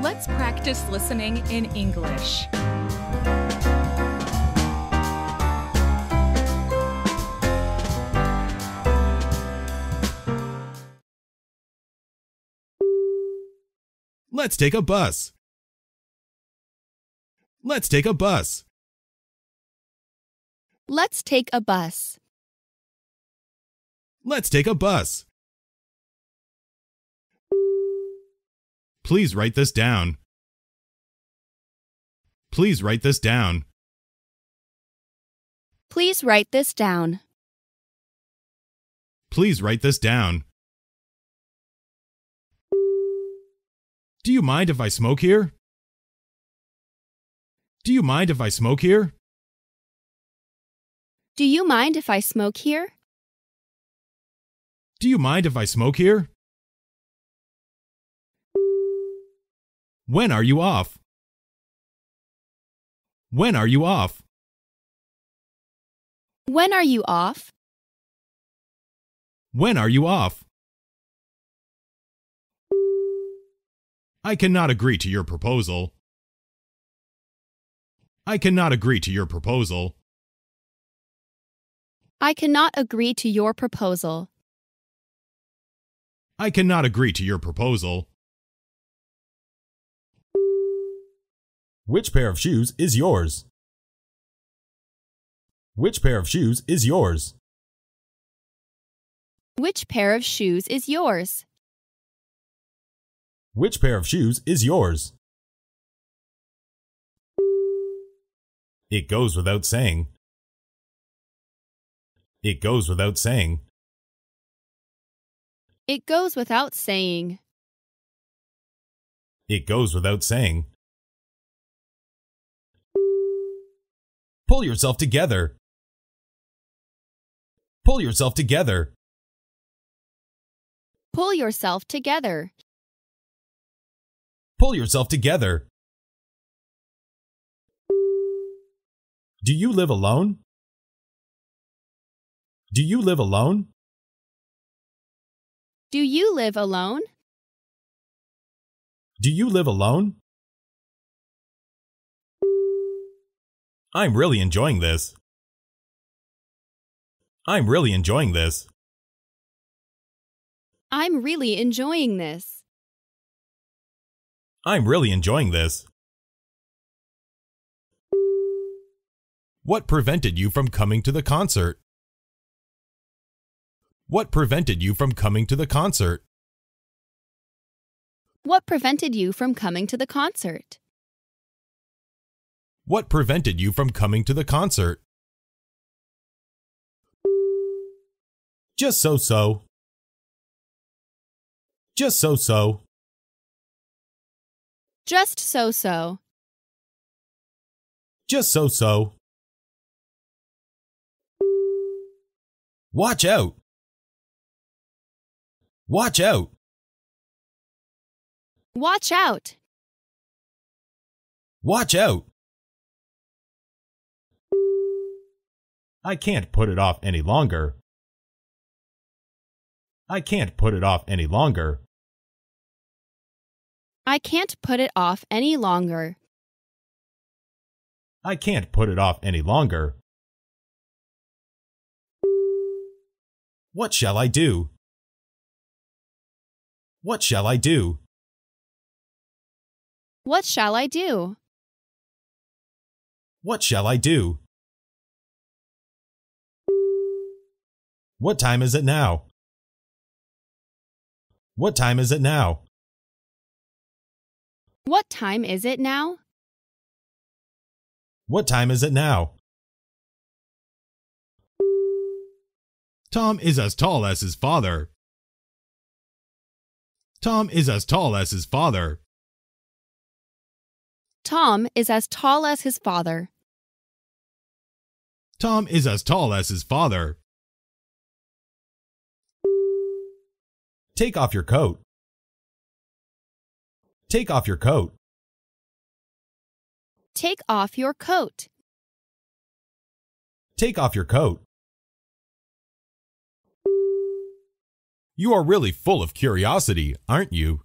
Let's practice listening in English. Let's take a bus. Let's take a bus. Let's take a bus. Let's take a bus. Please write this down. Please write this down. Please write this down. Please write this down. Do you mind if I smoke here? Do you mind if I smoke here? Do you mind if I smoke here? Do you mind if I smoke here? When are you off? When are you off? When are you off? When are you off? I cannot agree to your proposal. I cannot agree to your proposal. I cannot agree to your proposal. I cannot agree to your proposal. Which pair of shoes is yours? Which pair of shoes is yours? Which pair of shoes is yours? Which pair of shoes is yours? It goes without saying. It goes without saying. It goes without saying. It goes without saying. Pull yourself together. Pull yourself together. Pull yourself together. Pull yourself together. Do you live alone? Do you live alone? Do you live alone? Do you live alone? I'm really enjoying this. I'm really enjoying this. I'm really enjoying this. I'm really enjoying this. What prevented you from coming to the concert? What prevented you from coming to the concert? What prevented you from coming to the concert? What prevented you from coming to the concert? Just so so. Just so so. Just so so. Just so so. Watch out. Watch out. Watch out. Watch out. I can't put it off any longer. I can't put it off any longer. I can't put it off any longer. I can't put it off any longer. What shall I do? What shall I do? What shall I do? What shall I do? What time is it now? What time is it now? What time is it now? What time is it now? Tom is as tall as his father. Tom is as tall as his father. Tom is as tall as his father. Tom is as tall as his father. Take off your coat. Take off your coat. Take off your coat. Take off your coat. You are really full of curiosity, aren't you?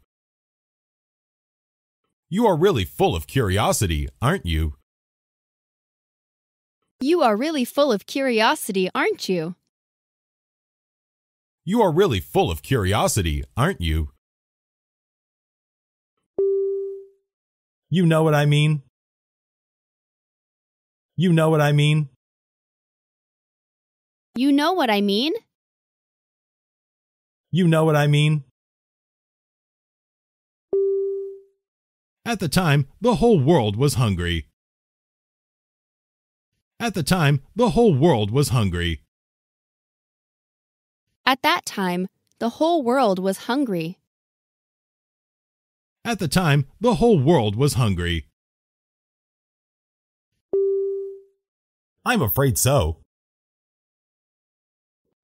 You are really full of curiosity, aren't you? You are really full of curiosity, aren't you? You are really full of curiosity, aren't you? You know what I mean? You know what I mean? You know what I mean? You know what I mean? At the time, the whole world was hungry. At the time, the whole world was hungry. At that time, the whole world was hungry. At the time, the whole world was hungry. I'm afraid so.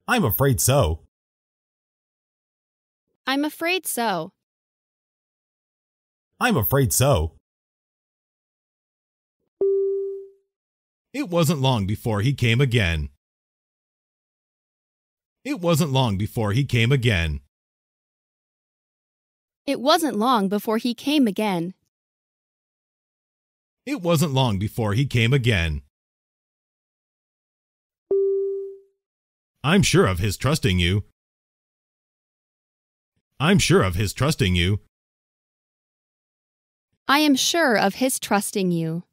I'm afraid so. I'm afraid so. I'm afraid so. It wasn't long before he came again. It wasn't long before he came again. It wasn't long before he came again. It wasn't long before he came again. I'm sure of his trusting you. I'm sure of his trusting you. I am sure of his trusting you.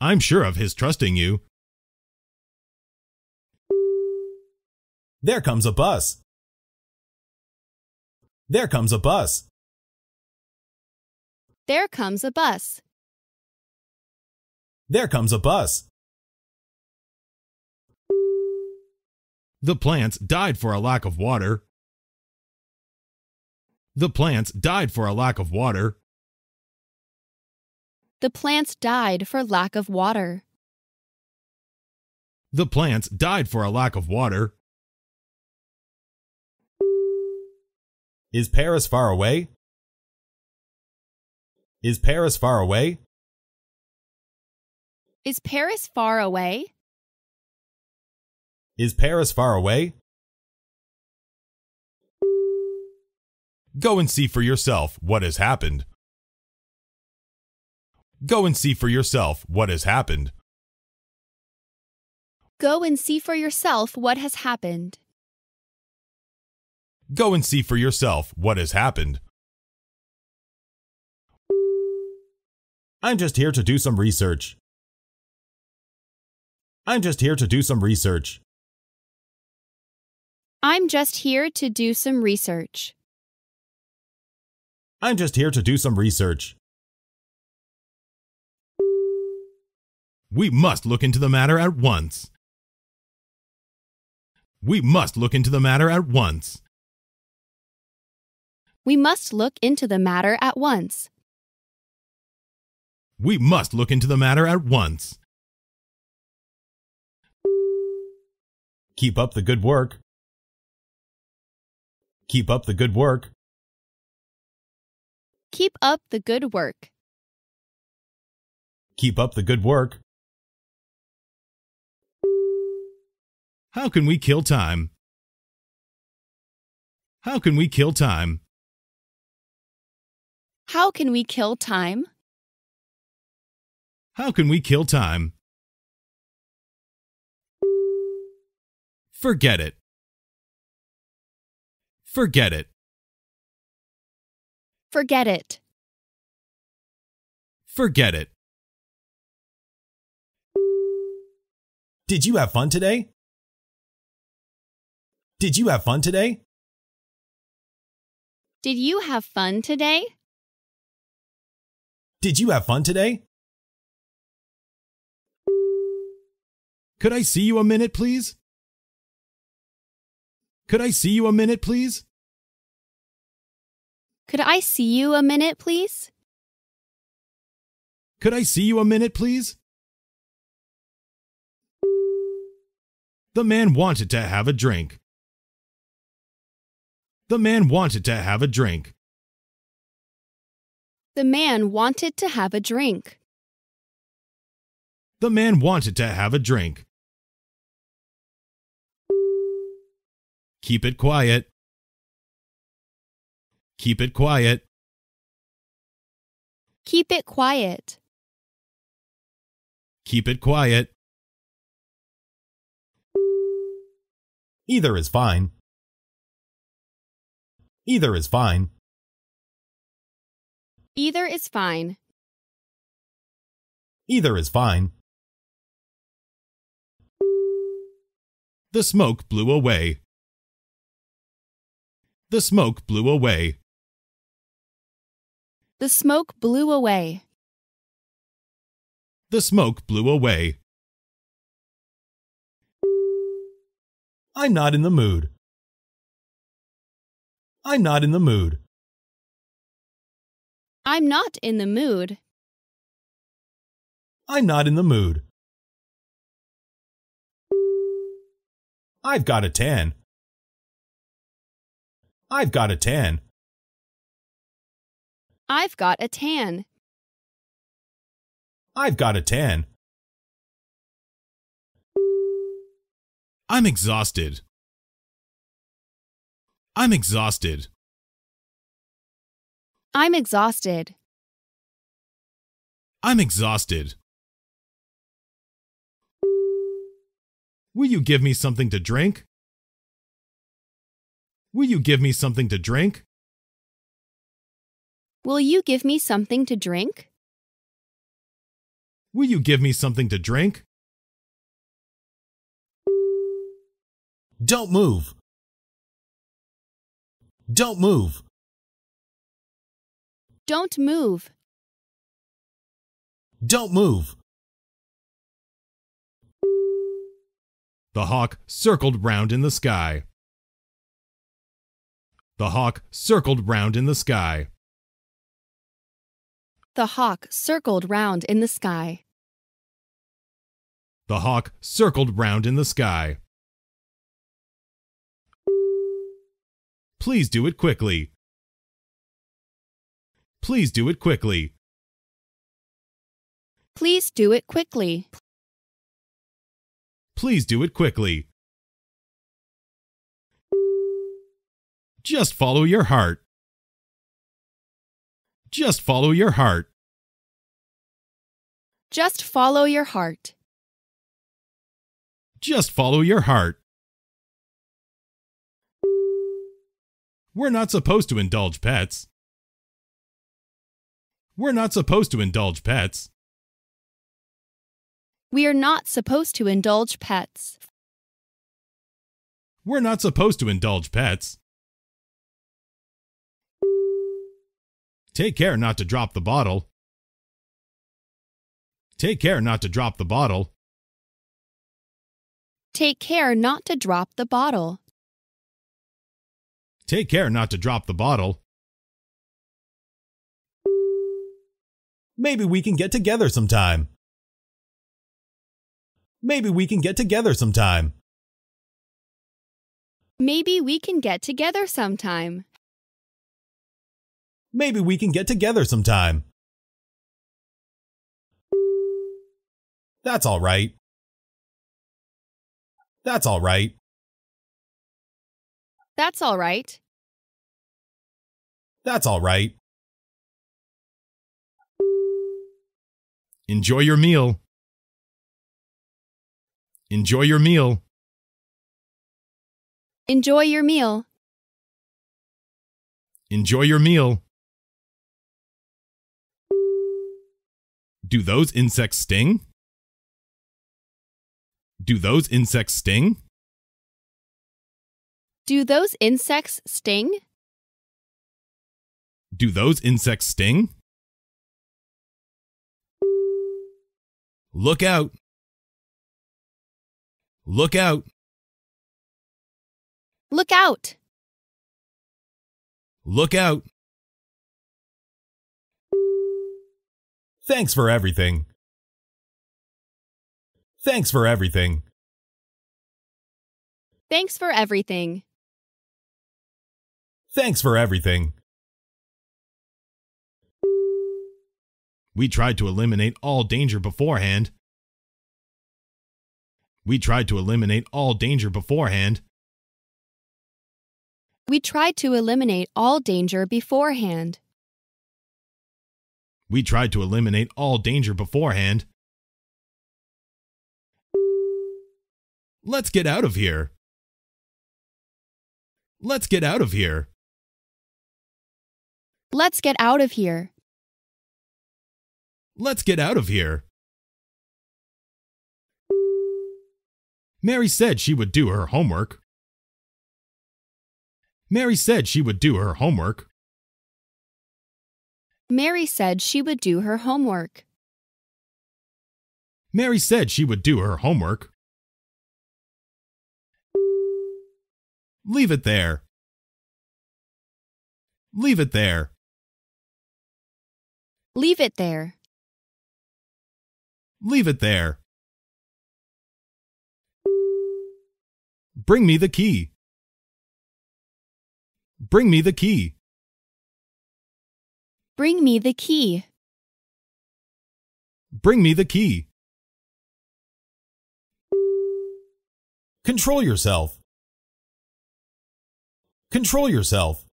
I'm sure of his trusting you. There comes a bus. There comes a bus. There comes a bus. There comes a bus. The plants died for a lack of water. The plants died for a lack of water. The plants died for lack of water. The plants died for a lack of water. Is Paris far away? Is Paris far away? Is Paris far away? Is Paris far away? Go and see for yourself what has happened. Go and see for yourself what has happened. Go and see for yourself what has happened. Go and see for yourself what has happened. I'm just here to do some research. I'm just here to do some research. I'm just here to do some research. I'm just here to do some research. We must look into the matter at once. We must look into the matter at once. We must look into the matter at once. We must look into the matter at once. Keep up the good work. Keep up the good work. Keep up the good work. Keep up the good work. How can we kill time? How can we kill time? How can we kill time? How can we kill time? Forget it. Forget it. Forget it. Forget it. Did you have fun today? Did you have fun today? Did you have fun today? Did you have fun today? Could I see you a minute, please? Could I see you a minute, please? Could I see you a minute, please? Could I see you a minute, please? The man wanted to have a drink. The man wanted to have a drink. The man wanted to have a drink. The man wanted to have a drink. Keep it quiet. Keep it quiet. Keep it quiet. Keep it quiet. Either is fine. Either is fine. Either is fine. Either is fine. The smoke blew away. The smoke blew away. The smoke blew away. The smoke blew away. I'm not in the mood. I'm not in the mood. I'm not in the mood. I'm not in the mood. I've got a 10. I've got a 10. I've got a tan. I've got a 10. I'm exhausted. I'm exhausted. I'm exhausted. I'm exhausted. Will you give me something to drink? Will you give me something to drink? Will you give me something to drink? Will you give me something to drink? Don't move. Don't move. Don't move. Don't move. The hawk circled round in the sky. The hawk circled round in the sky. The hawk circled round in the sky. The hawk circled round in the sky. Please do it quickly. Please do it quickly. Please do it quickly. Please do it quickly. Just follow your heart. Just follow your heart. Just follow your heart. Just follow your heart. We're not supposed to indulge pets. We're not supposed to indulge pets. We are not supposed to indulge pets. We're not supposed to indulge pets. Take care not to drop the bottle. Take care not to drop the bottle. Take care not to drop the bottle. Take care not to drop the bottle. Maybe we can get together sometime. Maybe we can get together sometime. Maybe we can get together sometime. Maybe we can get together sometime. That's all right. That's all right. That's all right. That's all right. Enjoy your meal. Enjoy your meal. Enjoy your meal. Enjoy your meal. Do those insects sting? Do those insects sting? Do those insects sting? Do those insects sting? Look out. Look out. Look out. Look out. Thanks for everything. Thanks for everything. Thanks for everything. Thanks for everything. We tried to eliminate all danger beforehand. We tried to eliminate all danger beforehand. We tried to eliminate all danger beforehand. We tried to eliminate all danger beforehand. Let's get out of here. Let's get out of here. Let's get out of here. Let's get out of here. Mary said she would do her homework. Mary said she would do her homework. Mary said she would do her homework. Mary said she would do her homework. Leave it there. Leave it there. Leave it there. Leave it there. Bring me the key. Bring me the key. Bring me the key. Bring me the key. Control yourself. Control yourself.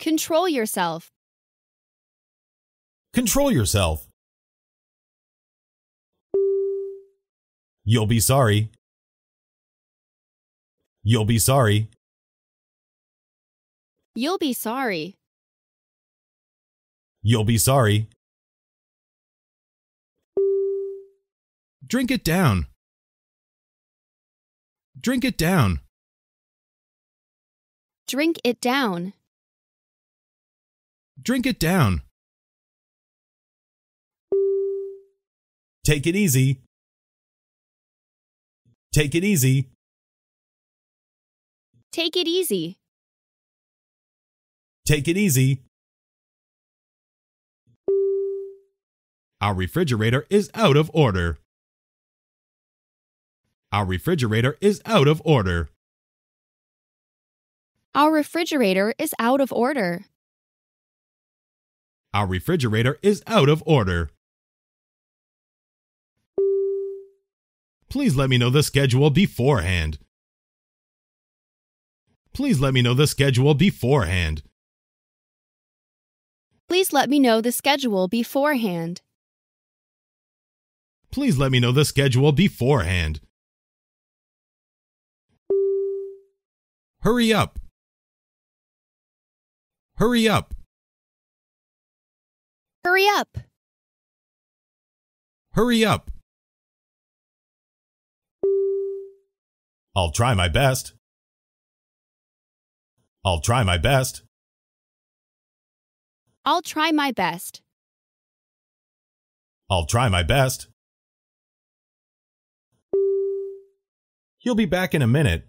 Control yourself. Control yourself. You'll be sorry. You'll be sorry. You'll be sorry. You'll be sorry. Drink it down. Drink it down. Drink it down. Drink it down. Take it easy. Take it easy. Take it easy. Take it easy. Our refrigerator is out of order. Our refrigerator is out of order. Our refrigerator is out of order. Our refrigerator is out of order. Please let me know the schedule beforehand. Please let me know the schedule beforehand. Please let me know the schedule beforehand. Please let me know the schedule beforehand. Hurry up. Hurry up. Hurry up. Hurry up. I'll try my best. I'll try my best. I'll try my best. I'll try my best. He'll be back in a minute.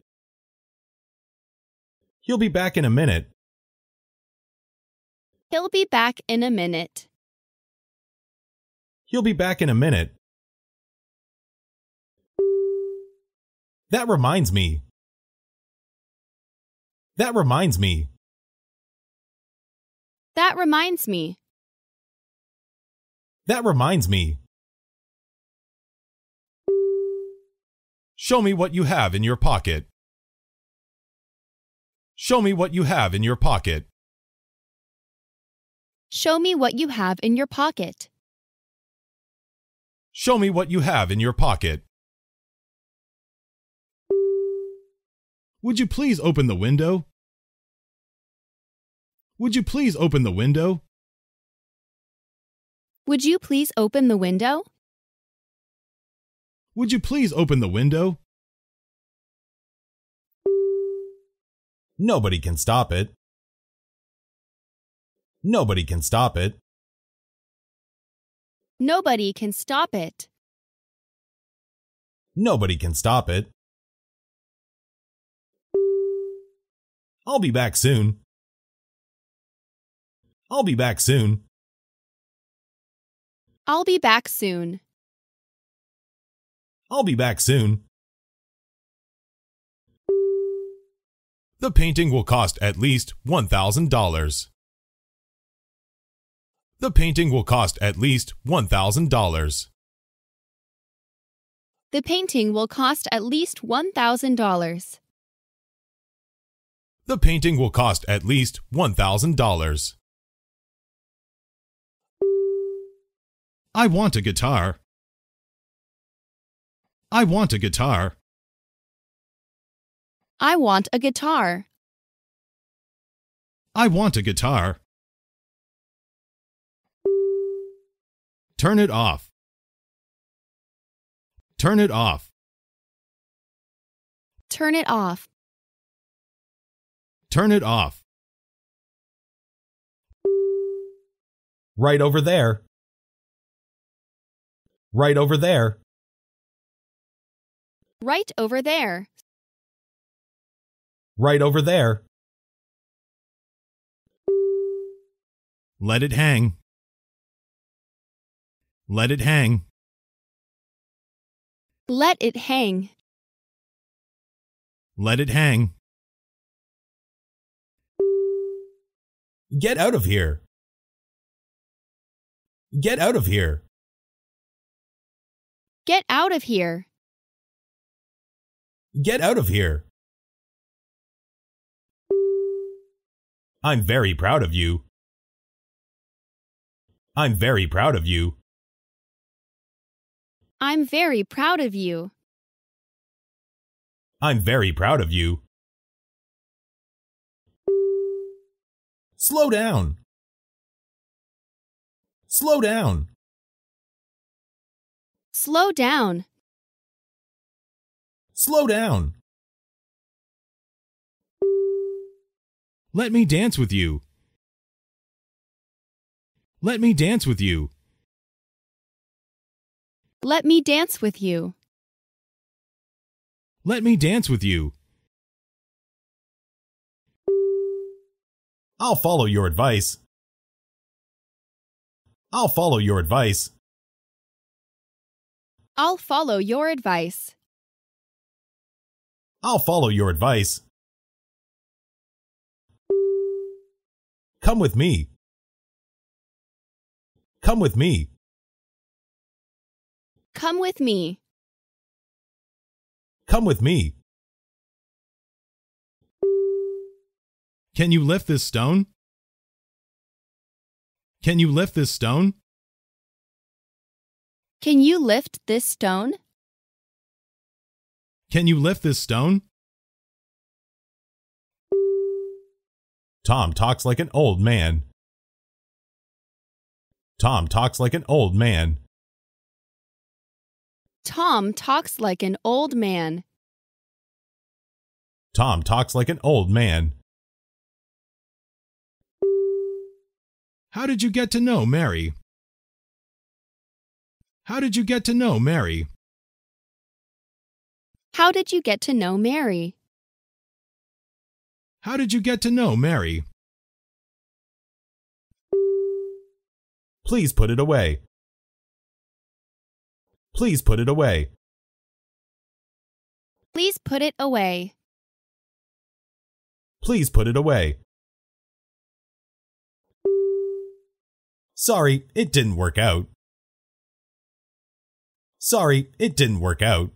He'll be back in a minute. He'll be back in a minute. He'll be back in a minute. That reminds me. That reminds me. That reminds me. That reminds me. Show me what you have in your pocket. Show me what you have in your pocket. Show me what you have in your pocket. Show me what you have in your pocket. Would you please open the window? Would you please open the window? Would you please open the window? Would you please open the window? Nobody can stop it. Nobody can stop it. Nobody can stop it. Nobody can stop it. I'll be back soon. I'll be back soon. I'll be back soon. I'll be back soon. The painting will cost at least $1,000. The painting will cost at least $1,000. The painting will cost at least $1,000. The painting will cost at least $1,000. I want a guitar. I want a guitar. I want a guitar. I want a guitar. Turn it off. Turn it off. Turn it off turn it off. Right over there. Right over there. Right over there. Right over there. Let it hang. Let it hang. Let it hang. Let it hang. Get out of here. Get out of here. Get out of here. Get out of here. I'm very proud of you. I'm very proud of you. I'm very proud of you. I'm very proud of you. Slow down. Slow down. Slow down. Slow down. Let me dance with you. Let me dance with you. Let me dance with you. Let me dance with you. I'll follow your advice. I'll follow your advice. I'll follow your advice. I'll follow your advice. Come with me. Come with me. Come with me. Come with me. Can you lift this stone? Can you lift this stone? Can you lift this stone? Can you lift this stone? Tom talks like an old man. Tom talks like an old man. Tom talks like an old man. Tom talks like an old man. How did you get to know Mary? How did you get to know Mary? How did you get to know Mary? How did you get to know Mary? Please put it away. Please put it away. Please put it away. Please put it away. Sorry, it didn't work out. Sorry, it didn't work out.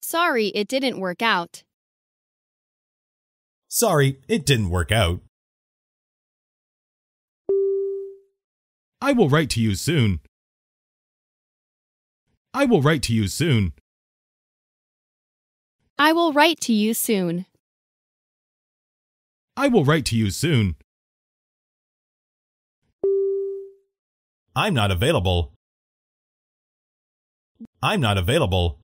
Sorry, it didn't work out. Sorry, it didn't work out. I will write to you soon. I will write to you soon. I will write to you soon. I will write to you soon. I'm not available. I'm not available.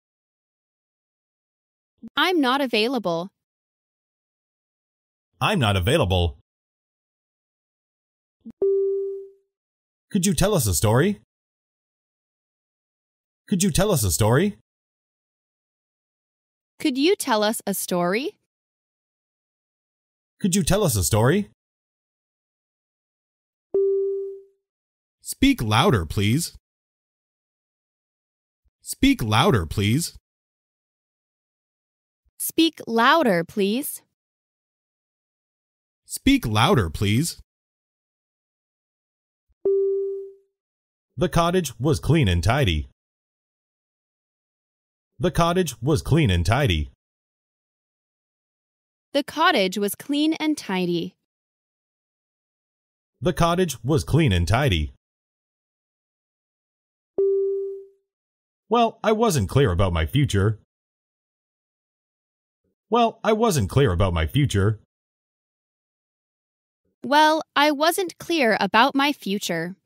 I'm not available. I'm not available. Could you tell us a story? Could you tell us a story? Could you tell us a story? Could you tell us a story? Speak louder, please. Speak louder, please. Speak louder, please. Speak louder, please. The cottage was clean and tidy. The cottage was clean and tidy. The cottage was clean and tidy. The cottage was clean and tidy. Well, I wasn't clear about my future. Well, I wasn't clear about my future. Well, I wasn't clear about my future.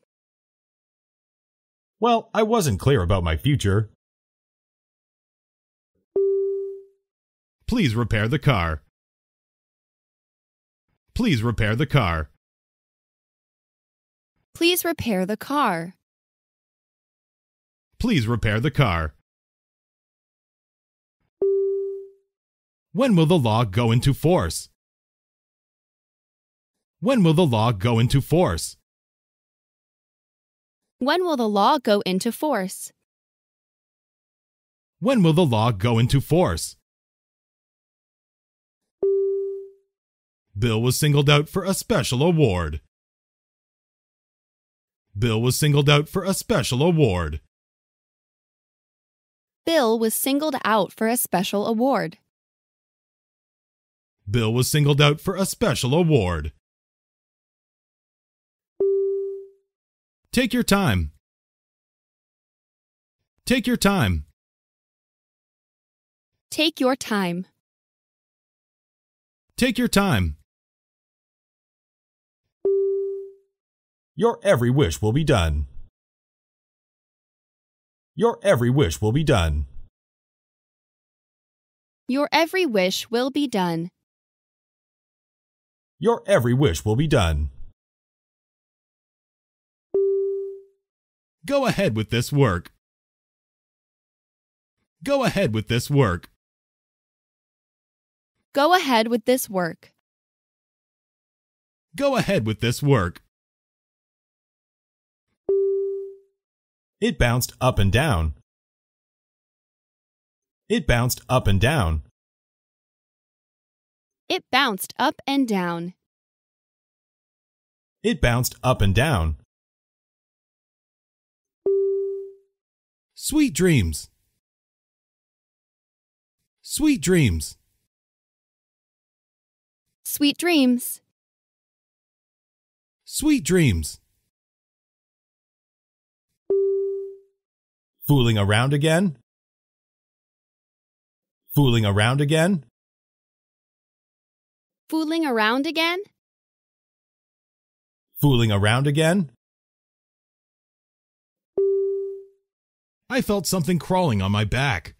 Well, I wasn't clear about my future. Please repair the car. Please repair the car. Please repair the car. Please repair the car. When will the law go into force? When will the law go into force? When will the law go into force? When will the law go into force? Bill was singled out for a special award. Bill was singled out for a special award. Bill was singled out for a special award. Bill was singled out for a special award. Take your time. Take your time. Take your time. Take your time. Your every wish will be done. Your every wish will be done. Your every wish will be done. Your every wish will be done. Go ahead with this work. Go ahead with this work. Go ahead with this work. Go ahead with this work. It bounced up and down. It bounced up and down. It bounced up and down. It bounced up and down. Sweet dreams. Sweet dreams. Sweet dreams. Sweet dreams. Fooling around again? Fooling around again? Fooling around again? Fooling around again? I felt something crawling on my back.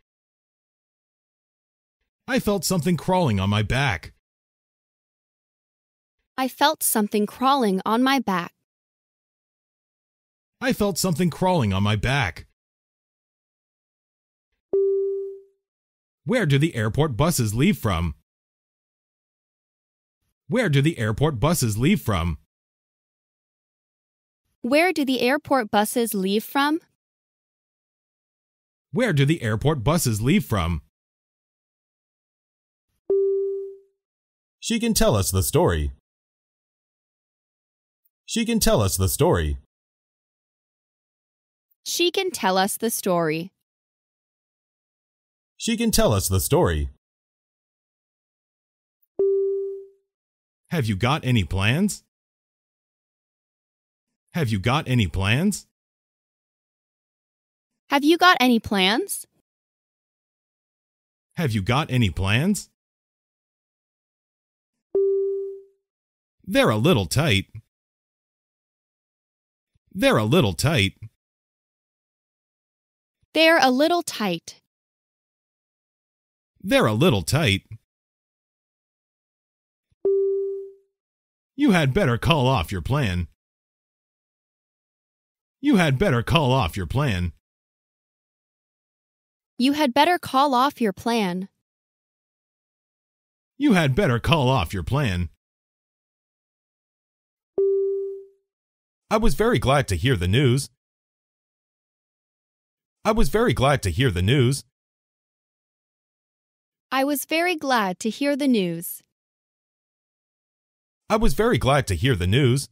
I felt something crawling on my back. I felt something crawling on my back. I felt something crawling on my back. Where do the airport buses leave from? Where do the airport buses leave from? Where do the airport buses leave from? Where do the airport buses leave from? She can tell us the story. She can tell us the story. She can tell us the story. She can tell us the story. Have you got any plans? Have you got any plans? Have you got any plans? Have you got any plans? They're a little tight. They're a little tight. They're a little tight. They're a little tight. You had better call off your plan. You had better call off your plan. You had better call off your plan. You had better call off your plan. I was very glad to hear the news. I was very glad to hear the news. I was very glad to hear the news. I was very glad to hear the news.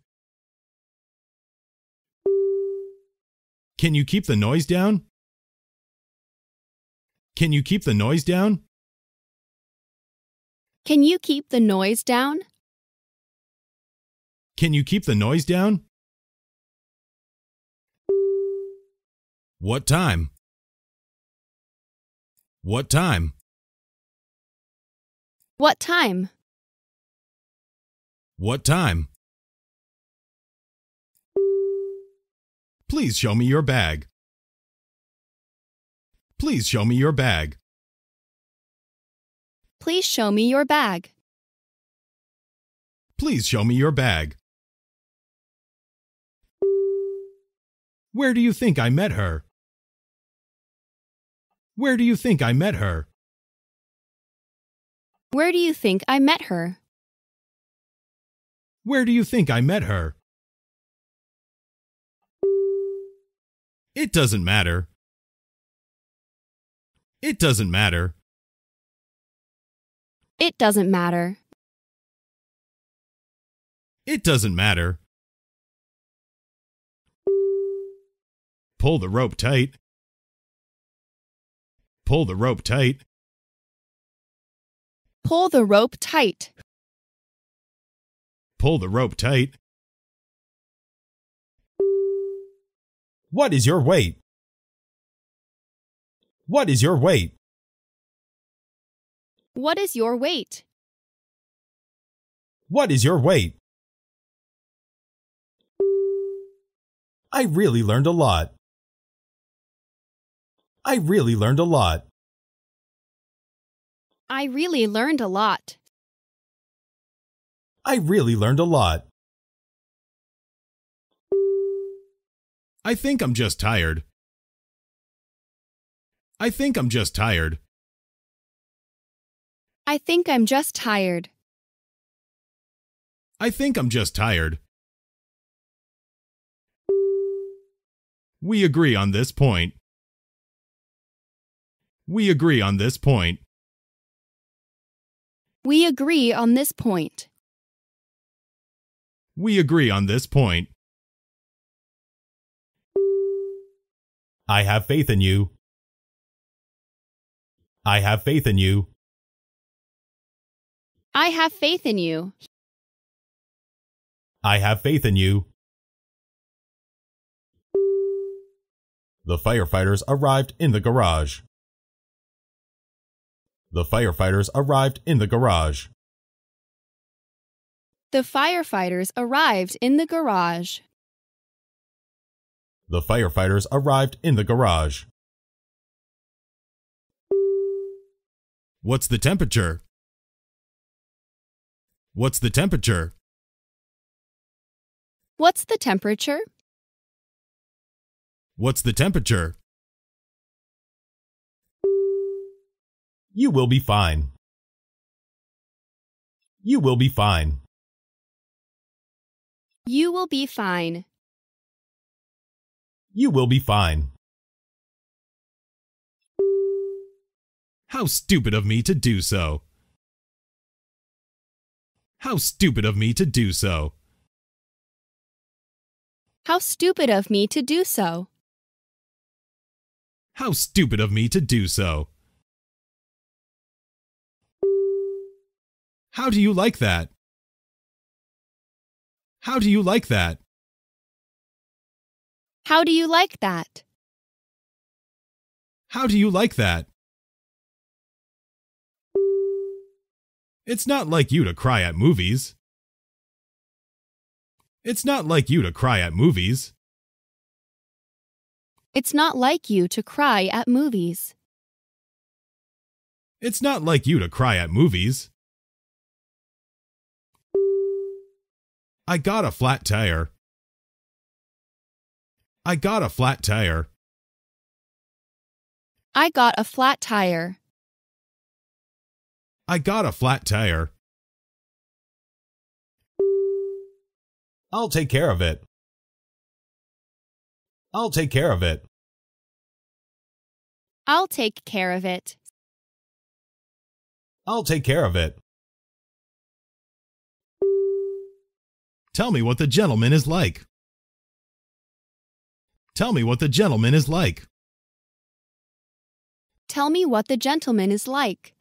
Can you keep the noise down? Can you keep the noise down? Can you keep the noise down? Can you keep the noise down? What time? What time? What time? What time? Please show me your bag. Please show me your bag. Please show me your bag. Please show me your bag. Where do you think I met her? Where do you think I met her? Where do you think I met her? Where do you think I met her? It doesn't matter. It doesn't matter. It doesn't matter. It doesn't matter. Pull the rope tight. Pull the rope tight. Pull the rope tight. Pull the rope tight. What is your weight? What is your weight? What is your weight? What is your weight? I really learned a lot. I really learned a lot. I really learned a lot. I really learned a lot. I think I'm just tired. I think I'm just tired. I think I'm just tired. I think I'm just tired. We agree on this point. We agree on this point. We agree on this point. We agree on this point. I have faith in you. I have faith in you. I have faith in you. I have faith in you. The firefighters arrived in the garage. The firefighters arrived in the garage. The firefighters arrived in the garage. The firefighters arrived in the garage. What's the temperature? What's the temperature? What's the temperature? What's the temperature? You will be fine. You will be fine. You will be fine. You will be fine. How stupid of me to do so. How stupid of me to do so. How stupid of me to do so. How stupid of me to do so. How do you like that? How do you like that? How do you like that? How do you like that? It's not like you to cry at movies. It's not like you to cry at movies. It's not like you to cry at movies. It's not like you to cry at movies. I got a flat tire. I got a flat tire. I got a flat tire. I got a flat tire. I'll take care of it. I'll take care of it. I'll take care of it. I'll take care of it. Tell me what the gentleman is like. Tell me what the gentleman is like. Tell me what the gentleman is like.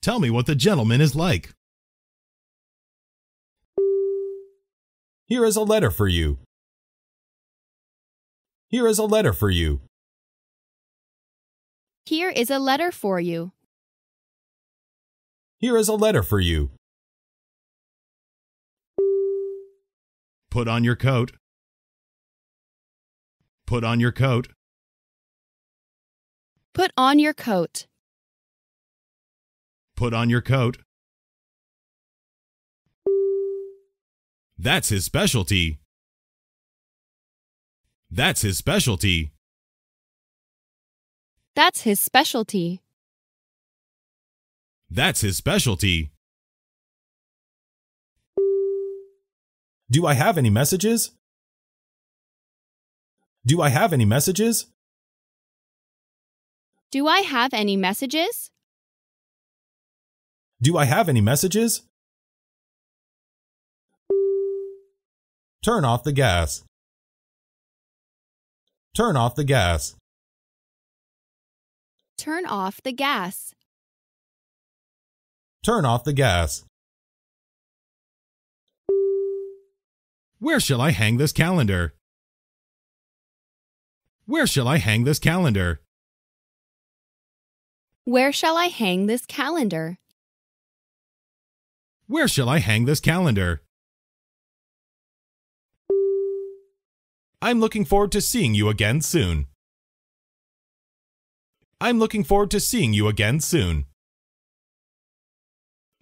Tell me what the gentleman is like. Here is a letter for you. Here is a letter for you. Here is a letter for you. Here is a letter for you. Put on your coat. Put on your coat. Put on your coat. Put on your coat. That's his specialty. That's his specialty. That's his specialty. That's his specialty. Do I have any messages? Do I have any messages? Do I have any messages? Do I have any messages? Turn off the gas. Turn off the gas. Turn off the gas. Turn off the gas. Where shall I hang this calendar? Where shall I hang this calendar? Where shall I hang this calendar? Where shall I hang this calendar? I'm looking forward to seeing you again soon. I'm looking forward to seeing you again soon.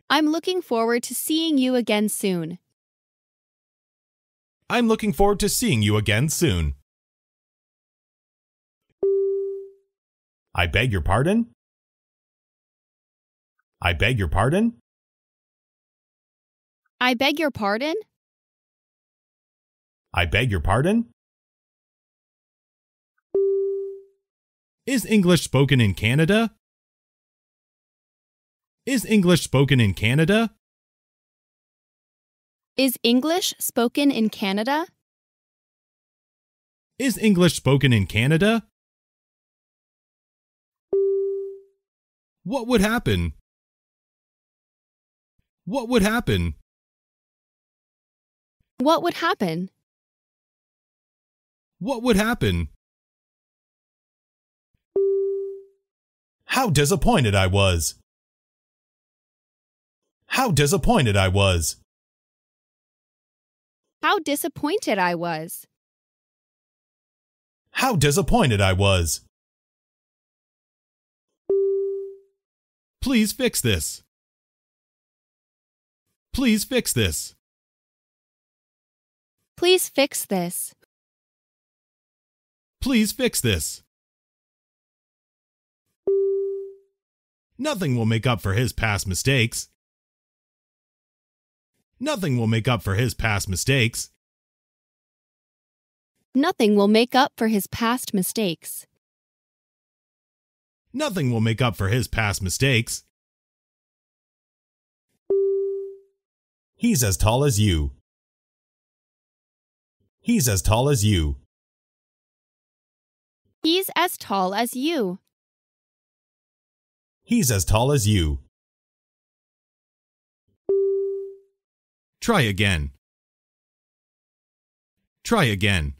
I'm looking forward to seeing you again soon. I'm looking forward to seeing you again soon. I beg your pardon? I beg your pardon? I beg your pardon? I beg your pardon? Is English spoken in Canada? Is English spoken in Canada? Is English spoken in Canada? Is English spoken in Canada? What would happen? What would happen? What would happen? What would happen? How disappointed I was! How disappointed I was! How disappointed I was. How disappointed I was. Please fix this. Please fix this. Please fix this. Please fix this. Nothing will make up for his past mistakes. Nothing will make up for his past mistakes. Nothing will make up for his past mistakes. Nothing will make up for his past mistakes. He's as tall as you. He's as tall as you. He's as tall as you. He's as tall as you. Try again. Try again.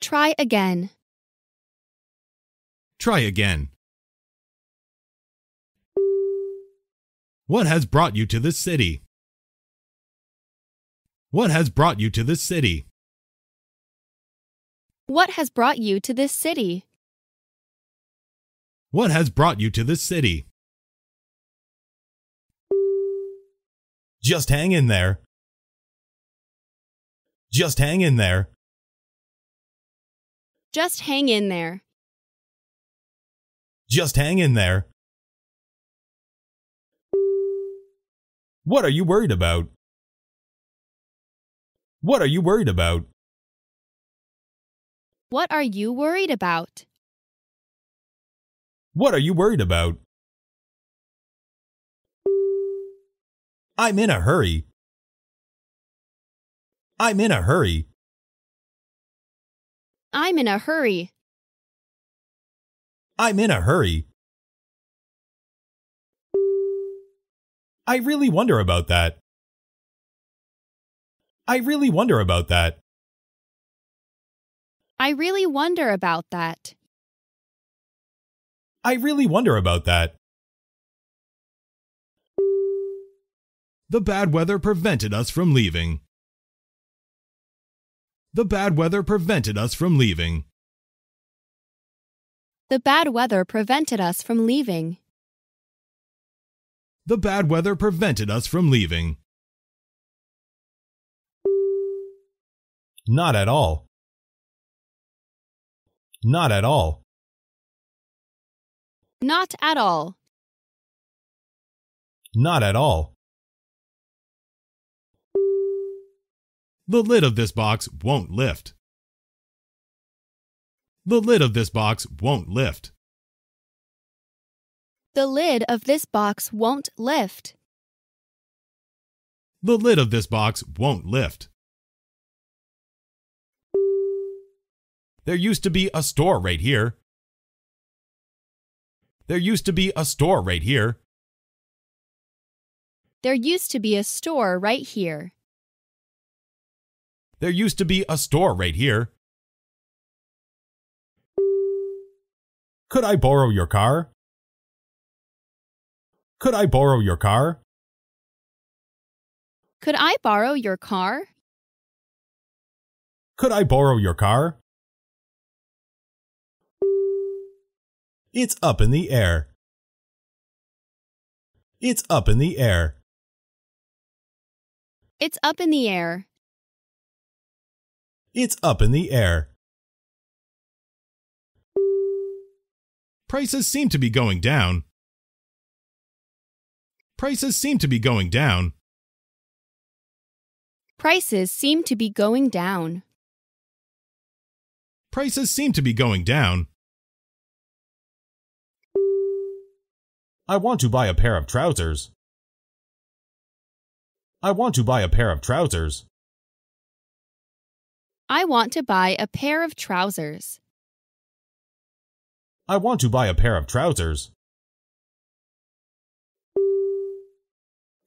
Try again. Try again. What has brought you to this city? What has brought you to this city? What has brought you to this city? What has brought you to this city? Just hang in there. Just hang in there. Just hang in there. Just hang in there. What are you worried about? What are you worried about? What are you worried about? What are you worried about? I'm in a hurry. I'm in a hurry. I'm in a hurry. I'm in a hurry. I really wonder about that. I really wonder about that. I really wonder about that. I really wonder about that. The bad weather prevented us from leaving. The bad weather prevented us from leaving. The bad weather prevented us from leaving. The bad weather prevented us from leaving. Not at all. Not at all. Not at all. Not at all. The lid of this box won't lift. The lid of this box won't lift. The lid of this box won't lift. The lid of this box won't lift. There used to be a store right here. There used to be a store right here. There used to be a store right here. There used to be a store right here. Could I borrow your car? Could I borrow your car? Could I borrow your car? Could I borrow your car? It's up in the air. It's up in the air. It's up in the air. It's up in the air. Prices seem to be going down. Prices seem to be going down. Prices seem to be going down. Prices seem to be going down. I want to buy a pair of trousers. I want to buy a pair of trousers. I want to buy a pair of trousers. I want to buy a pair of trousers.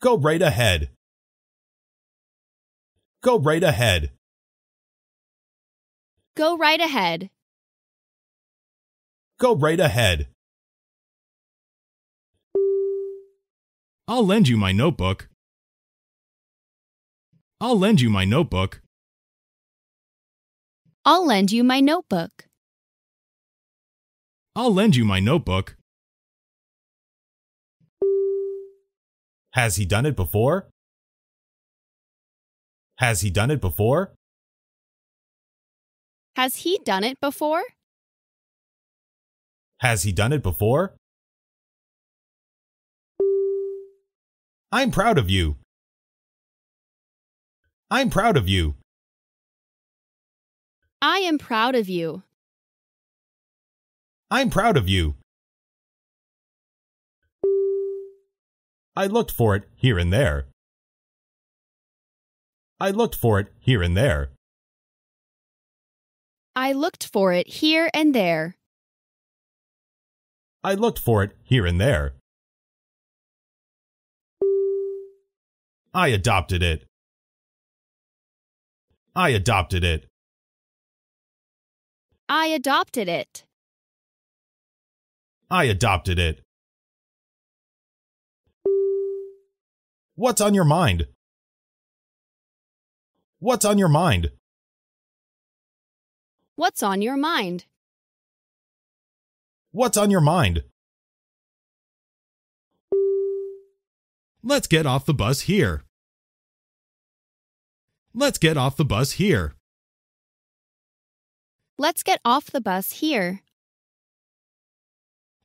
Go right ahead. Go right ahead. Go right ahead. Go right ahead. I'll lend you my notebook. I'll lend you my notebook. I'll lend you my notebook. I'll lend you my notebook. Has he done it before? Has he done it before? Has he done it before? Has he done it before? I'm proud of you. I'm proud of you. I am proud of you. I'm proud of you. I looked for it here and there. I looked for it here and there. I looked for it here and there. I looked for it here and there. I adopted it. I adopted it. I adopted it. I adopted it. What's on your mind? What's on your mind? What's on your mind? What's on your mind? Let's get off the bus here. Let's get off the bus here. Let's get off the bus here.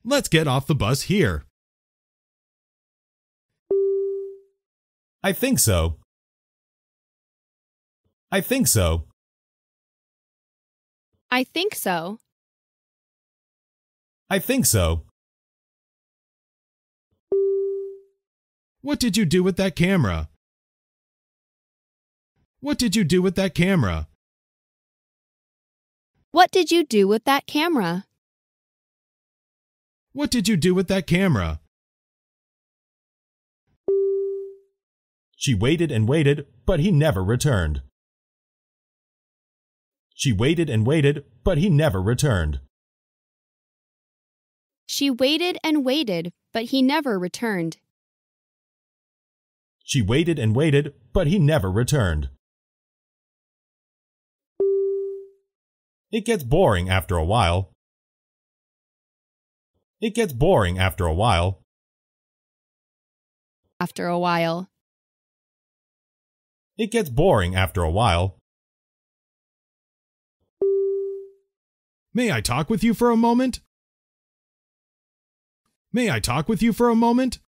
Let's get off the bus here. I think so. I think so. I think so. I think so. What did you do with that camera? What did you do with that camera? What did you do with that camera? What did you do with that camera? She waited and waited, but he never returned. She waited and waited, but he never returned. She waited and waited, but he never returned. She waited and waited, but he never returned. It gets boring after a while. It gets boring after a while. After a while. It gets boring after a while. May I talk with you for a moment? May I talk with you for a moment?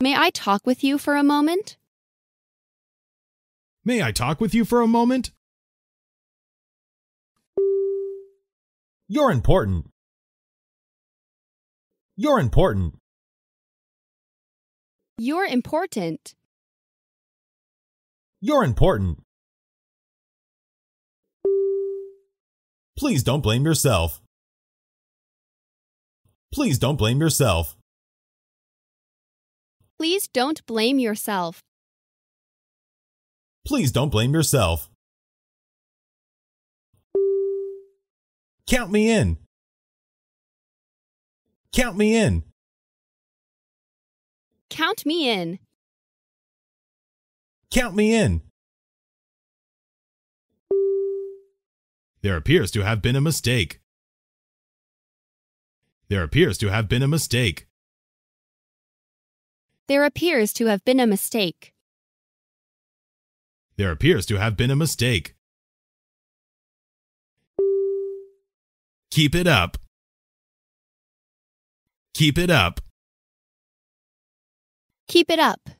May I talk with you for a moment? May I talk with you for a moment? You're important. You're important. You're important. You're important. Please don't blame yourself. Please don't blame yourself. Please don't blame yourself. Please don't blame yourself. Count me in. Count me in. Count me in. Count me in. There appears to have been a mistake. There appears to have been a mistake. There appears to have been a mistake. There appears to have been a mistake. Keep it up. Keep it up. Keep it up.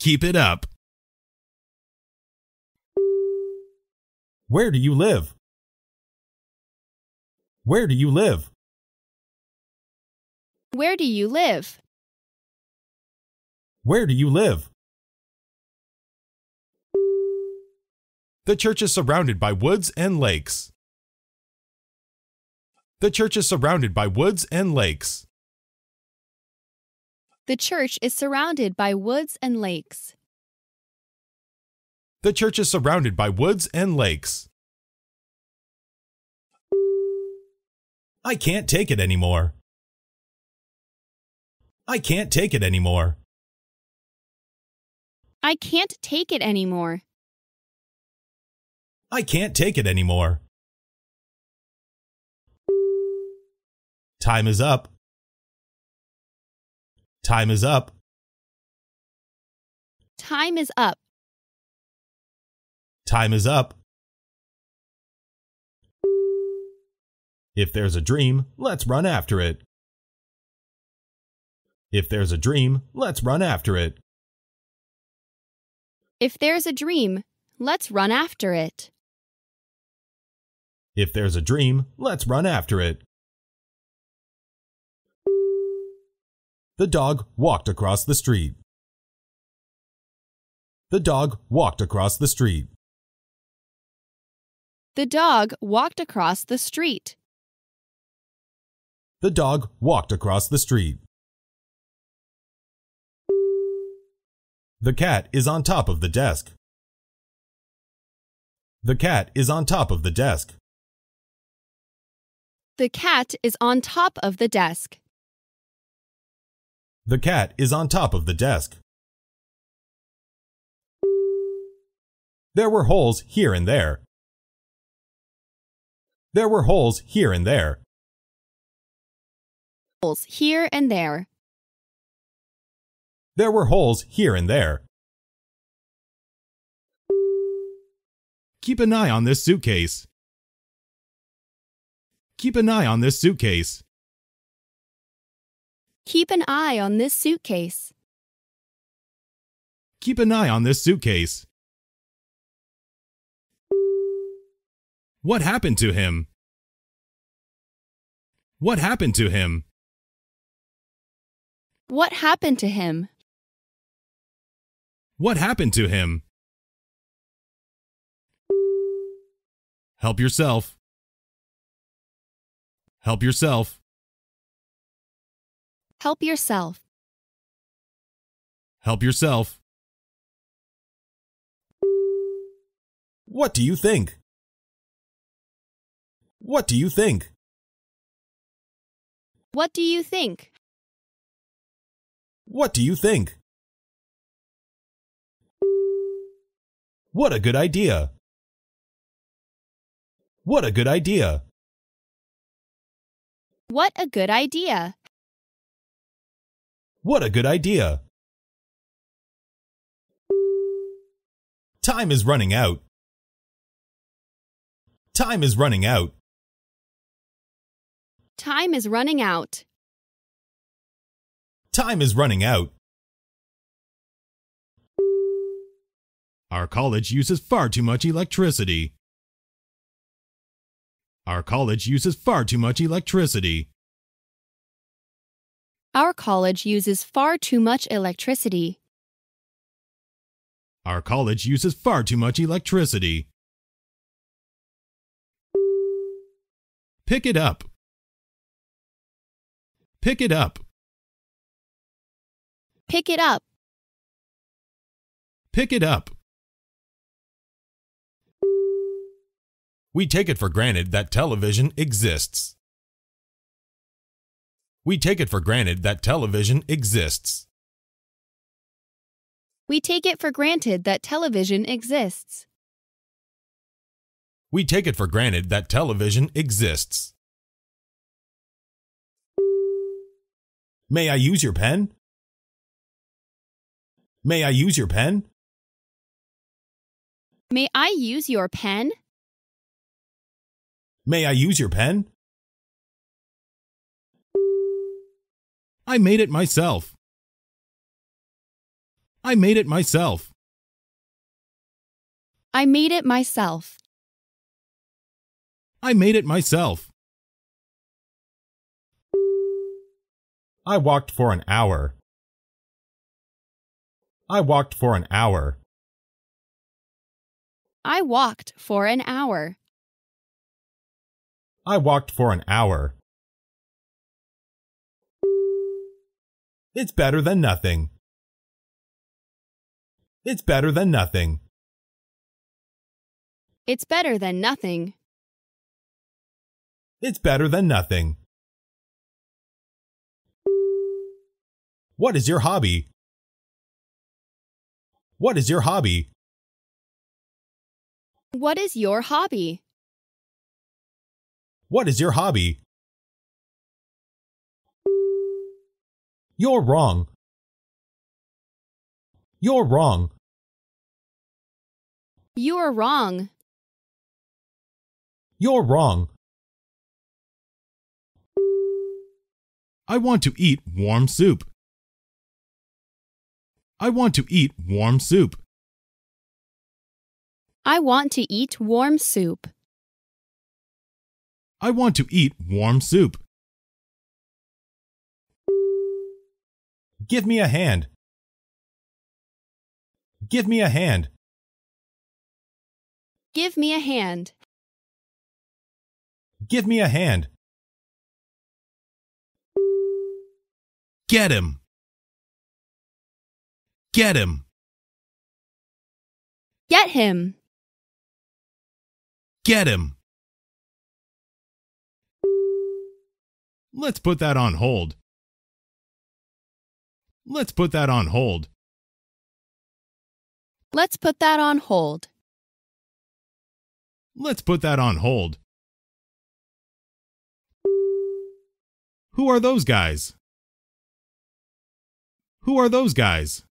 Keep it up. Where do you live? Where do you live? Where do you live? Where do you live? The church is surrounded by woods and lakes. The church is surrounded by woods and lakes. The church is surrounded by woods and lakes. The church is surrounded by woods and lakes. I can't take it anymore. I can't take it anymore. I can't take it anymore. I can't take it anymore. Time is up. Time is up. Time is up. Time is up. If there's a dream, let's run after it. If there's a dream, let's run after it. If there's a dream, let's run after it. If there's a dream, let's run after it. The dog walked across the street. The dog walked across the street. The dog walked across the street. The dog walked across the street. The cat is on top of the desk. The cat is on top of the desk. The cat is on top of the desk. The cat is on top of the desk. There were holes here and there. There were holes here and there. Holes here and there. There were holes here and there. Keep an eye on this suitcase. Keep an eye on this suitcase. Keep an eye on this suitcase. Keep an eye on this suitcase. What happened to him? What happened to him? What happened to him? What happened to him? Help yourself. Help yourself. Help yourself. Help yourself. What do you think? What do you think? What do you think? What do you think? What a good idea! What a good idea! What a good idea! What a good idea! Time is running out. Time is running out. Time is running out. Time is running out. Our college uses far too much electricity. Our college uses far too much electricity. Our college uses far too much electricity. Our college uses far too much electricity. Pick it up. Pick it up. Pick it up. Pick it up. We take it for granted that television exists. We take it for granted that television exists. We take it for granted that television exists. We take it for granted that television exists. May I use your pen? May I use your pen? May I use your pen? May I use your pen? I made it myself. I made it myself. I made it myself. I made it myself. I walked for an hour. I walked for an hour. I walked for an hour. I walked for an hour. It's better than nothing. It's better than nothing. It's better than nothing. It's better than nothing. What is your hobby? What is your hobby? What is your hobby? What is your hobby? You're wrong. You're wrong. You're wrong. You're wrong. I want to eat warm soup. I want to eat warm soup. I want to eat warm soup. I want to eat warm soup. Give me a hand. Give me a hand. Give me a hand. Give me a hand. Get him. Get him. Get him. Get him. Let's put that on hold. Let's put that on hold. Let's put that on hold. Let's put that on hold. Who are those guys? Who are those guys?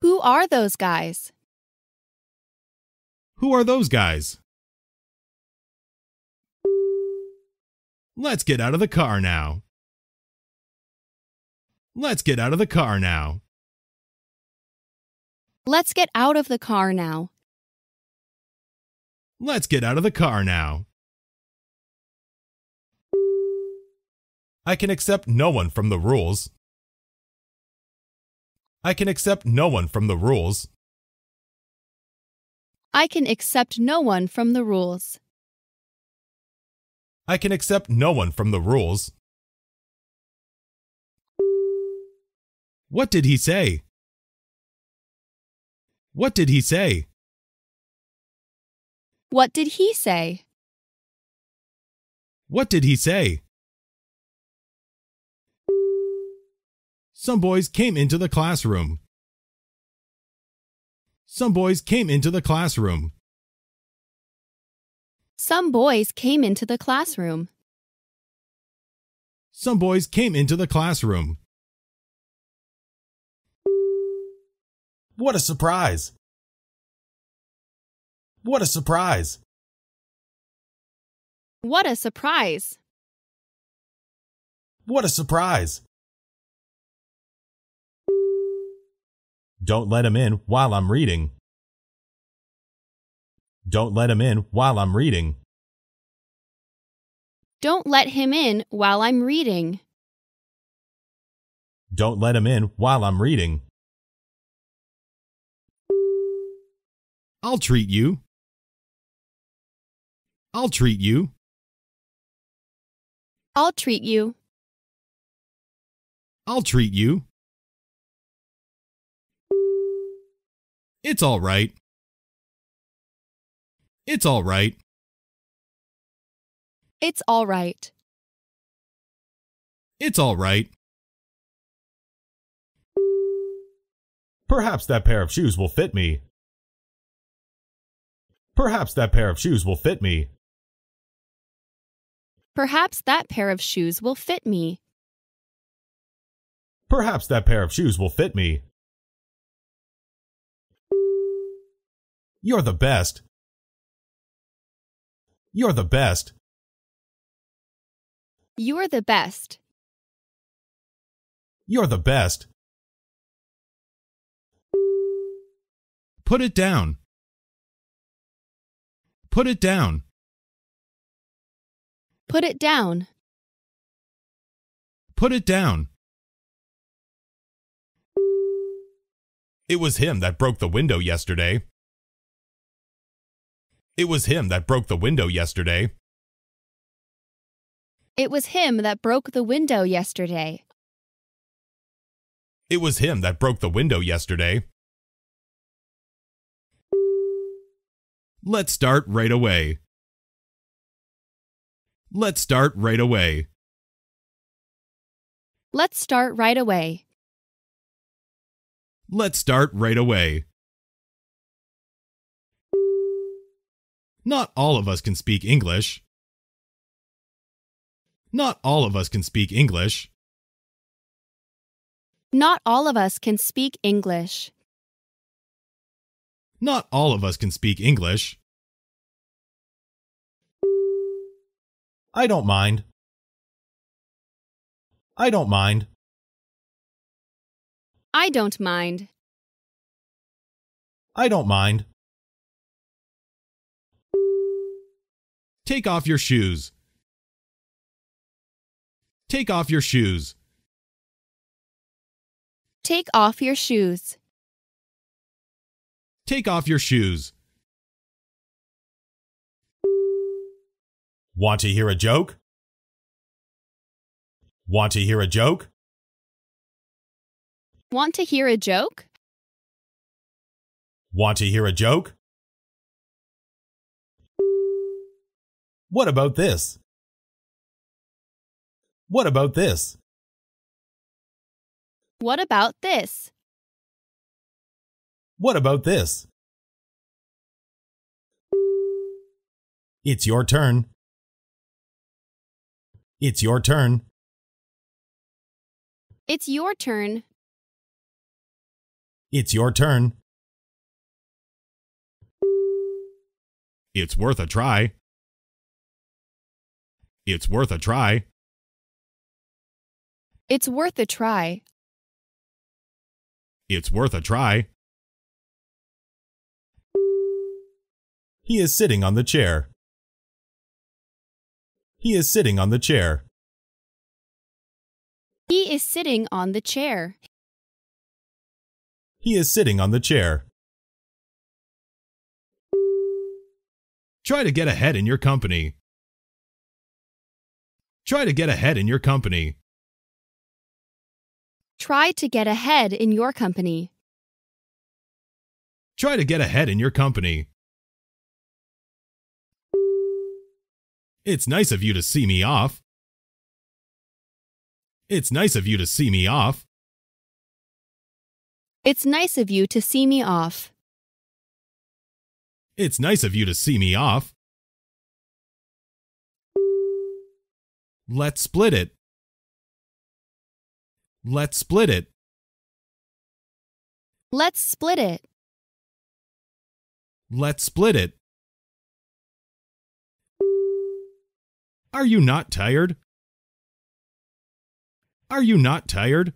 Who are those guys? Who are those guys? Let's get out of the car now. Let's get out of the car now. Let's get out of the car now. Let's get out of the car now. I can accept no one from the rules. I can accept no one from the rules. I can accept no one from the rules. I can accept no one from the rules. What did he say? What did he say? What did he say? What did he say? Some boys came into the classroom. Some boys came into the classroom. Some boys came into the classroom. Some boys came into the classroom. What a surprise! What a surprise! What a surprise! What a surprise! Don't let him in while I'm reading. Don't let him in while I'm reading. Don't let him in while I'm reading. Don't let him in while I'm reading. I'll treat you. I'll treat you. I'll treat you. I'll treat you. It's all right. It's all right. It's all right. It's all right. Perhaps that pair of shoes will fit me. Perhaps that pair of shoes will fit me. Perhaps that pair of shoes will fit me. Perhaps that pair of shoes will fit me. You're the best. You're the best. You're the best. You're the best. Put it down. Put it down. Put it down. Put it down. It was him that broke the window yesterday. It was him that broke the window yesterday. It was him that broke the window yesterday. It was him that broke the window yesterday. Let's start right away. Let's start right away. Let's start right away. Let's start right away. Not all of us can speak English. Not all of us can speak English. Not all of us can speak English. Not all of us can speak English. I don't mind. I don't mind. I don't mind. I don't mind. Take off your shoes. Take off your shoes. Take off your shoes. Take off your shoes. Want to hear a joke? Want to hear a joke? Want to hear a joke? Want to hear a joke? What about this? What about this? What about this? What about this? It's your turn. It's your turn. It's your turn. It's your turn. It's worth a try. It's worth a try. It's worth a try. It's worth a try. He is sitting on the chair. He is sitting on the chair. He is sitting on the chair. He is sitting on the chair. Try to get ahead in your company. Try to get ahead in your company. Try to get ahead in your company. Try to get ahead in your company. It's nice of you to see me off. It's nice of you to see me off. It's nice of you to see me off. It's nice of you to see me off. Let's split it. Let's split it. Let's split it. Let's split it. Are you not tired? Are you not tired?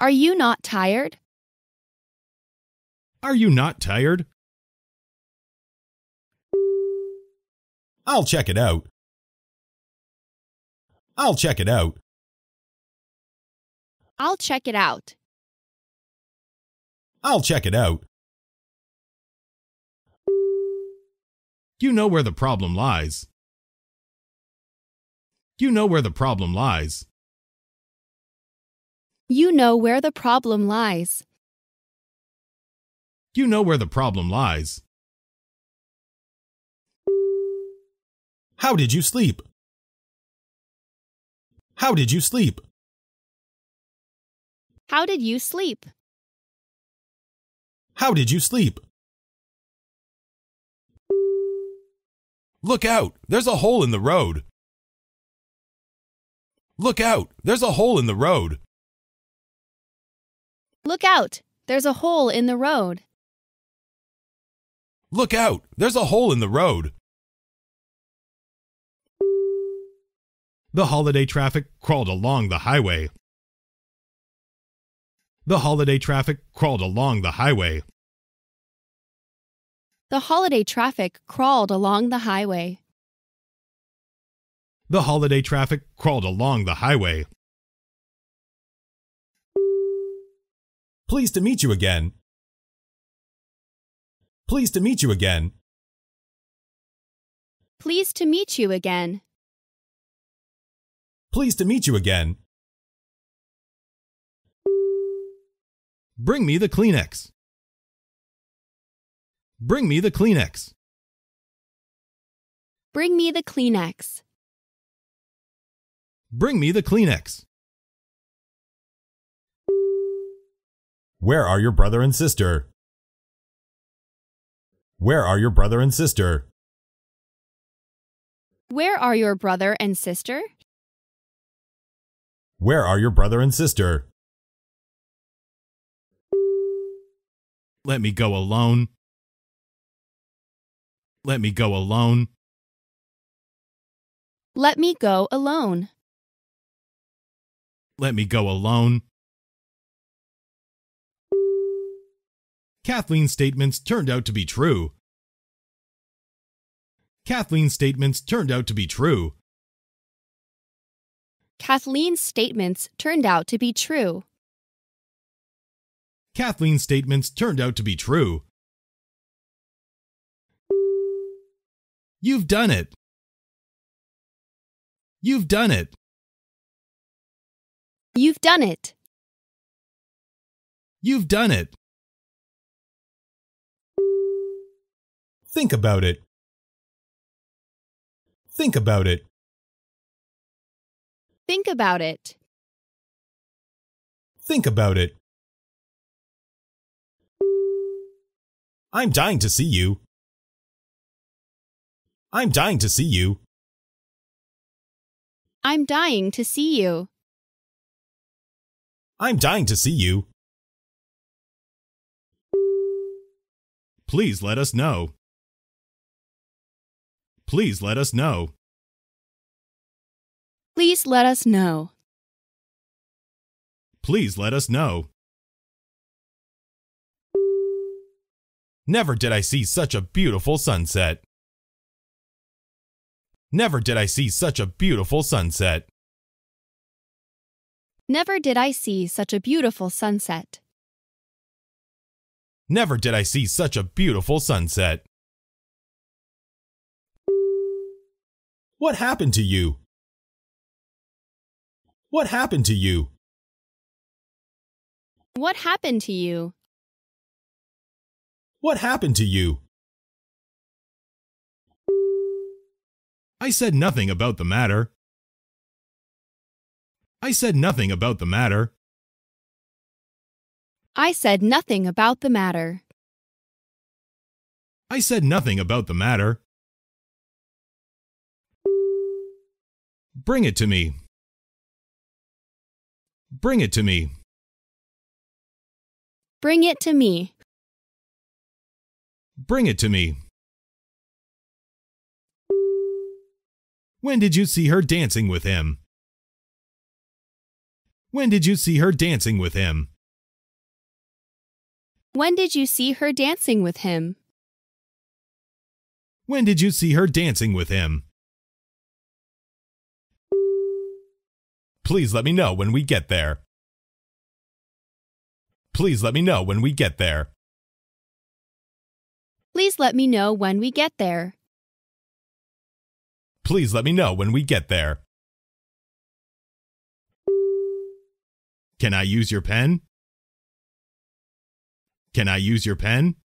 Are you not tired? Are you not tired? I'll check it out. I'll check it out. I'll check it out. I'll check it out. You know where the problem lies. You know where the problem lies. You know where the problem lies. You know where the problem lies. How did you sleep? How did you sleep? How did you sleep? How did you sleep? Look out! There's a hole in the road! Look out! There's a hole in the road! Look out! There's a hole in the road! Look out! There's a hole in the road! The holiday traffic crawled along the highway. The holiday traffic crawled along the highway the holiday traffic crawled along the highway. The holiday traffic crawled along the highway. Pleased to meet you again. Pleased to meet you again. Pleased to meet you again. Pleased to meet you again. Bring me the Kleenex. Bring me the Kleenex. Bring me the Kleenex. Bring me the Kleenex. Where are your brother and sister? Where are your brother and sister? Where are your brother and sister? Where are your brother and sister? Let me go alone. Let me go alone. Let me go alone. Let me go alone. Kathleen's statements turned out to be true. Kathleen's statements turned out to be true. Kathleen's statements turned out to be true. Kathleen's statements turned out to be true. You've done it. You've done it. You've done it. You've done it. Think about it. Think about it. Think about it. Think about it. I'm dying to see you. I'm dying to see you. I'm dying to see you. I'm dying to see you. Please let us know. Please let us know. Please let us know. Please let us know. Never did I see such a beautiful sunset. Never did I see such a beautiful sunset. Never did I see such a beautiful sunset. Never did I see such a beautiful sunset. What happened to you? What happened to you? What happened to you? What happened to you? I said nothing about the matter. I said nothing about the matter. I said nothing about the matter. I said nothing about the matter. Bring it to me. Bring it to me. Bring it to me. Bring it to me. When did you see her dancing with him? When did you see her dancing with him? When did you see her dancing with him? When did you see her dancing with him? Please let me know when we get there. Please let me know when we get there. Please let me know when we get there. Please let me know when we get there. Can I use your pen? Can I use your pen?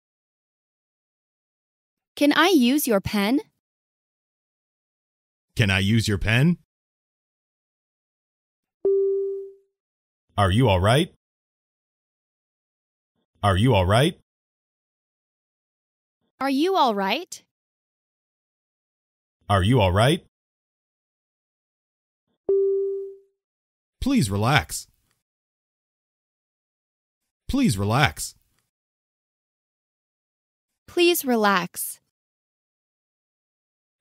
Can I use your pen? Can I use your pen? Are you all right? Are you all right? Are you all right? Are you all right? Please relax. Please relax. Please relax.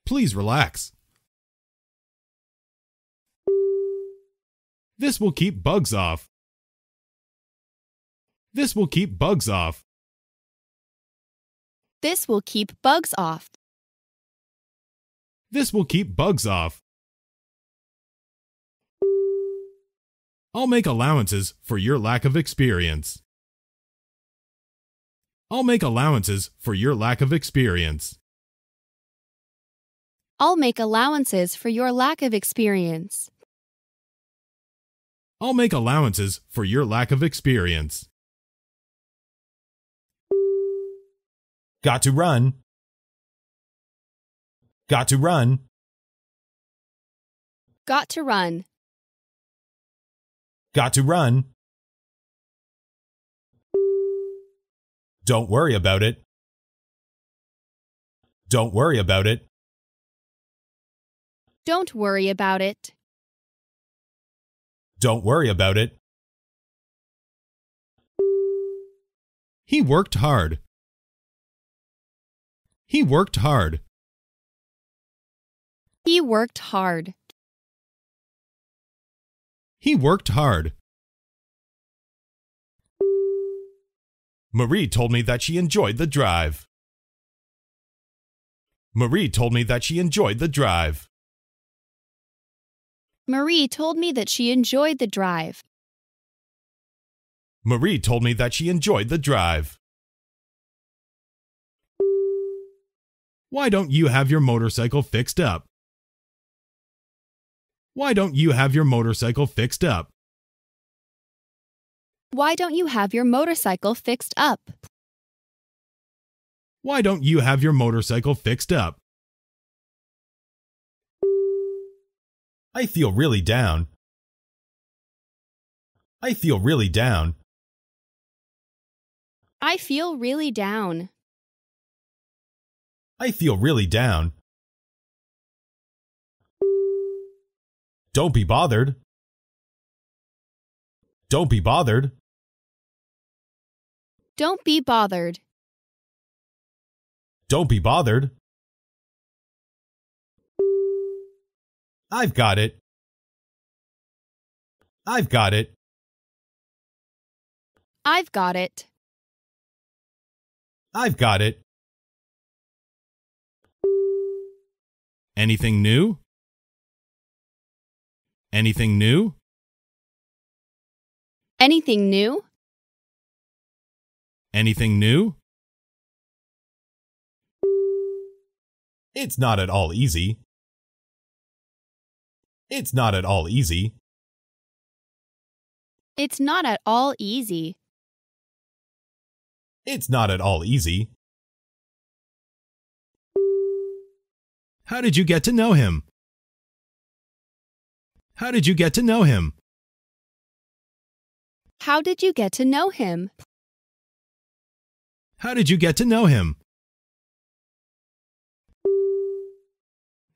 Please relax. This will keep bugs off. This will keep bugs off. This will keep bugs off. This will keep bugs off. I'll make allowances for your lack of experience. I'll make allowances for your lack of experience. I'll make allowances for your lack of experience. I'll make allowances for your lack of experience. Got to run. Got to run. Got to run. Got to run. Don't worry about it. Don't worry about it. Don't worry about it. Don't worry about it. He worked hard. He worked hard. He worked hard. He worked hard. Marie told me that she enjoyed the drive. Marie told me that she enjoyed the drive. Marie told me that she enjoyed the drive. Marie told me that she enjoyed the drive. Why don't you have your motorcycle fixed up? Why don't you have your motorcycle fixed up? Why don't you have your motorcycle fixed up? Why don't you have your motorcycle fixed up? I feel really down. I feel really down. I feel really down. I feel really down. Don't be bothered. Don't be bothered. Don't be bothered. Don't be bothered. I've got it. I've got it. I've got it. I've got it. Anything new? Anything new? Anything new? Anything new? It's not at all easy. It's not at all easy. It's not at all easy. It's not at all easy. How did you get to know him? How did you get to know him? How did you get to know him? How did you get to know him?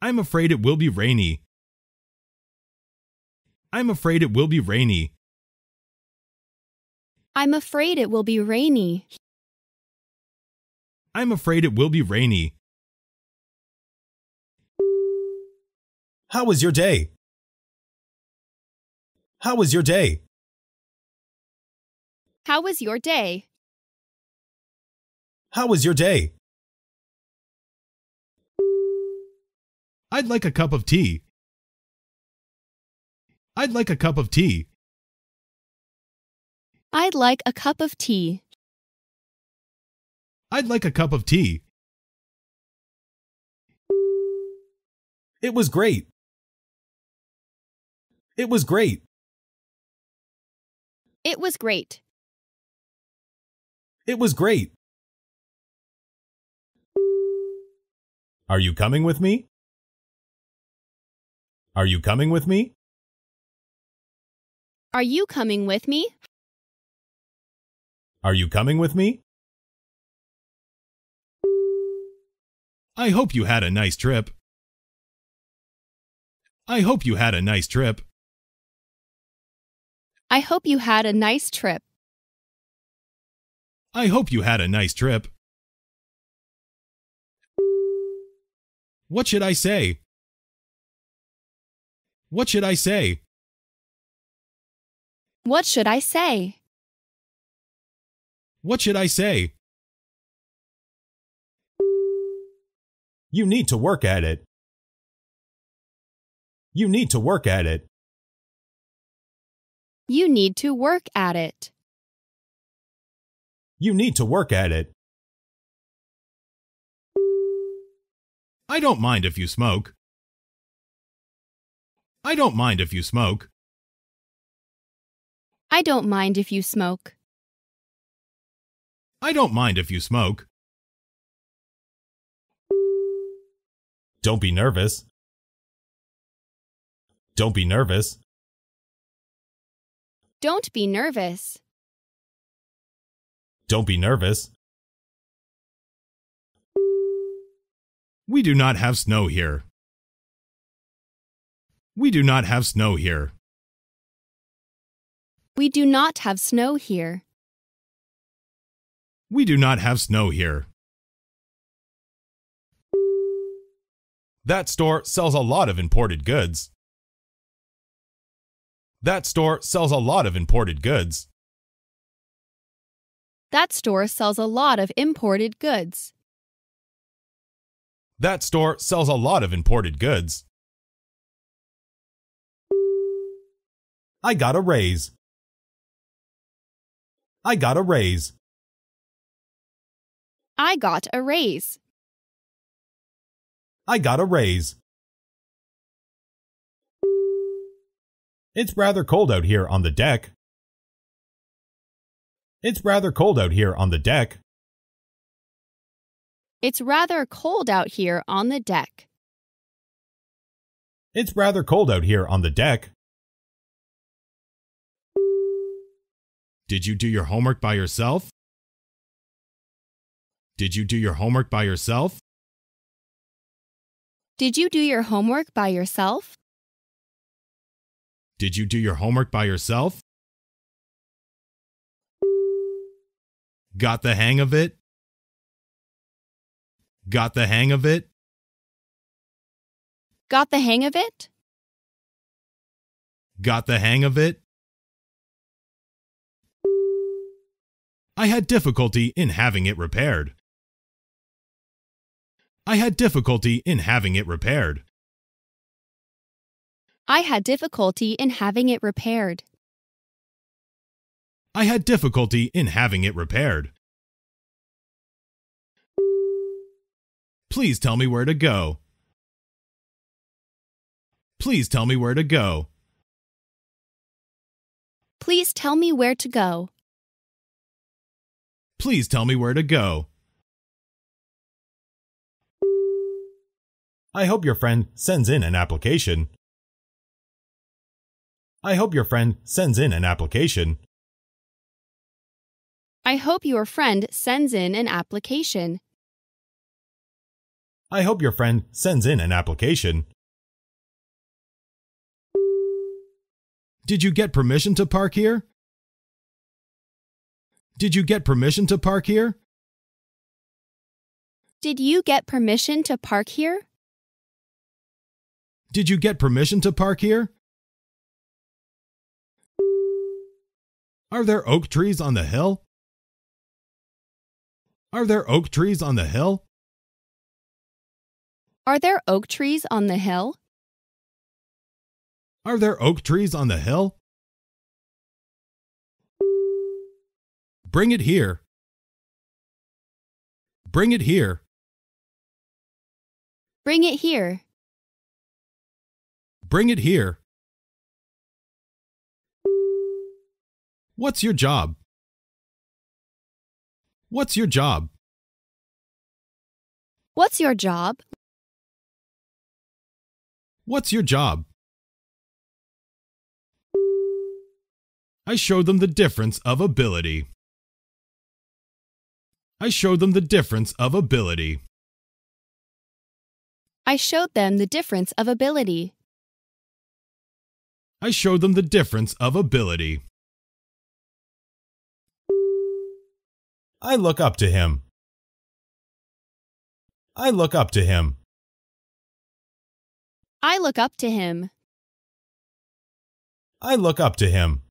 I'm afraid it will be rainy. I'm afraid it will be rainy. I'm afraid it will be rainy. I'm afraid it will be rainy. How was your day? How was your day? How was your day? How was your day? I'd like a cup of tea. I'd like a cup of tea. I'd like a cup of tea. I'd like a cup of tea. It was great. It was great. It was great. It was great. Are you coming with me? Are you coming with me? Are you coming with me? Are you coming with me? I hope you had a nice trip. I hope you had a nice trip. I hope you had a nice trip. I hope you had a nice trip. What should I say? What should I say? What should I say? What should I say? You need to work at it. You need to work at it. You need to work at it. You need to work at it. I don't mind if you smoke. I don't mind if you smoke. I don't mind if you smoke. I don't mind if you smoke. Don't be nervous. Don't be nervous. Don't be nervous. Don't be nervous. We do not have snow here. We do not have snow here. We do not have snow here. We do not have snow here. That store sells a lot of imported goods. That store sells a lot of imported goods. That store sells a lot of imported goods. That store sells a lot of imported goods. I got a raise. I got a raise. I got a raise. I got a raise. It's rather cold out here on the deck. It's rather cold out here on the deck. It's rather cold out here on the deck. It's rather cold out here on the deck. Did you do your homework by yourself? Did you do your homework by yourself? Did you do your homework by yourself? Did you do your homework by yourself? Got the hang of it? Got the hang of it? Got the hang of it? Got the hang of it? I had difficulty in having it repaired. I had difficulty in having it repaired. I had difficulty in having it repaired. I had difficulty in having it repaired. Please tell me where to go. Please tell me where to go. Please tell me where to go. Please tell me where to go. I hope your friend sends in an application. I hope your friend sends in an application. I hope your friend sends in an application. I hope your friend sends in an application. Did you get permission to park here? Did you get permission to park here? Did you get permission to park here? Did you get permission to park here? Are there oak trees on the hill? Are there oak trees on the hill? Are there oak trees on the hill? Are there oak trees on the hill? Bring it here. Bring it here. Bring it here. Bring it here. What's your job? What's your job? What's your job? What's your job? I showed them the difference of ability. I showed them the difference of ability. I showed them the difference of ability. I showed them the difference of ability. I look up to him. I look up to him. I look up to him. I look up to him.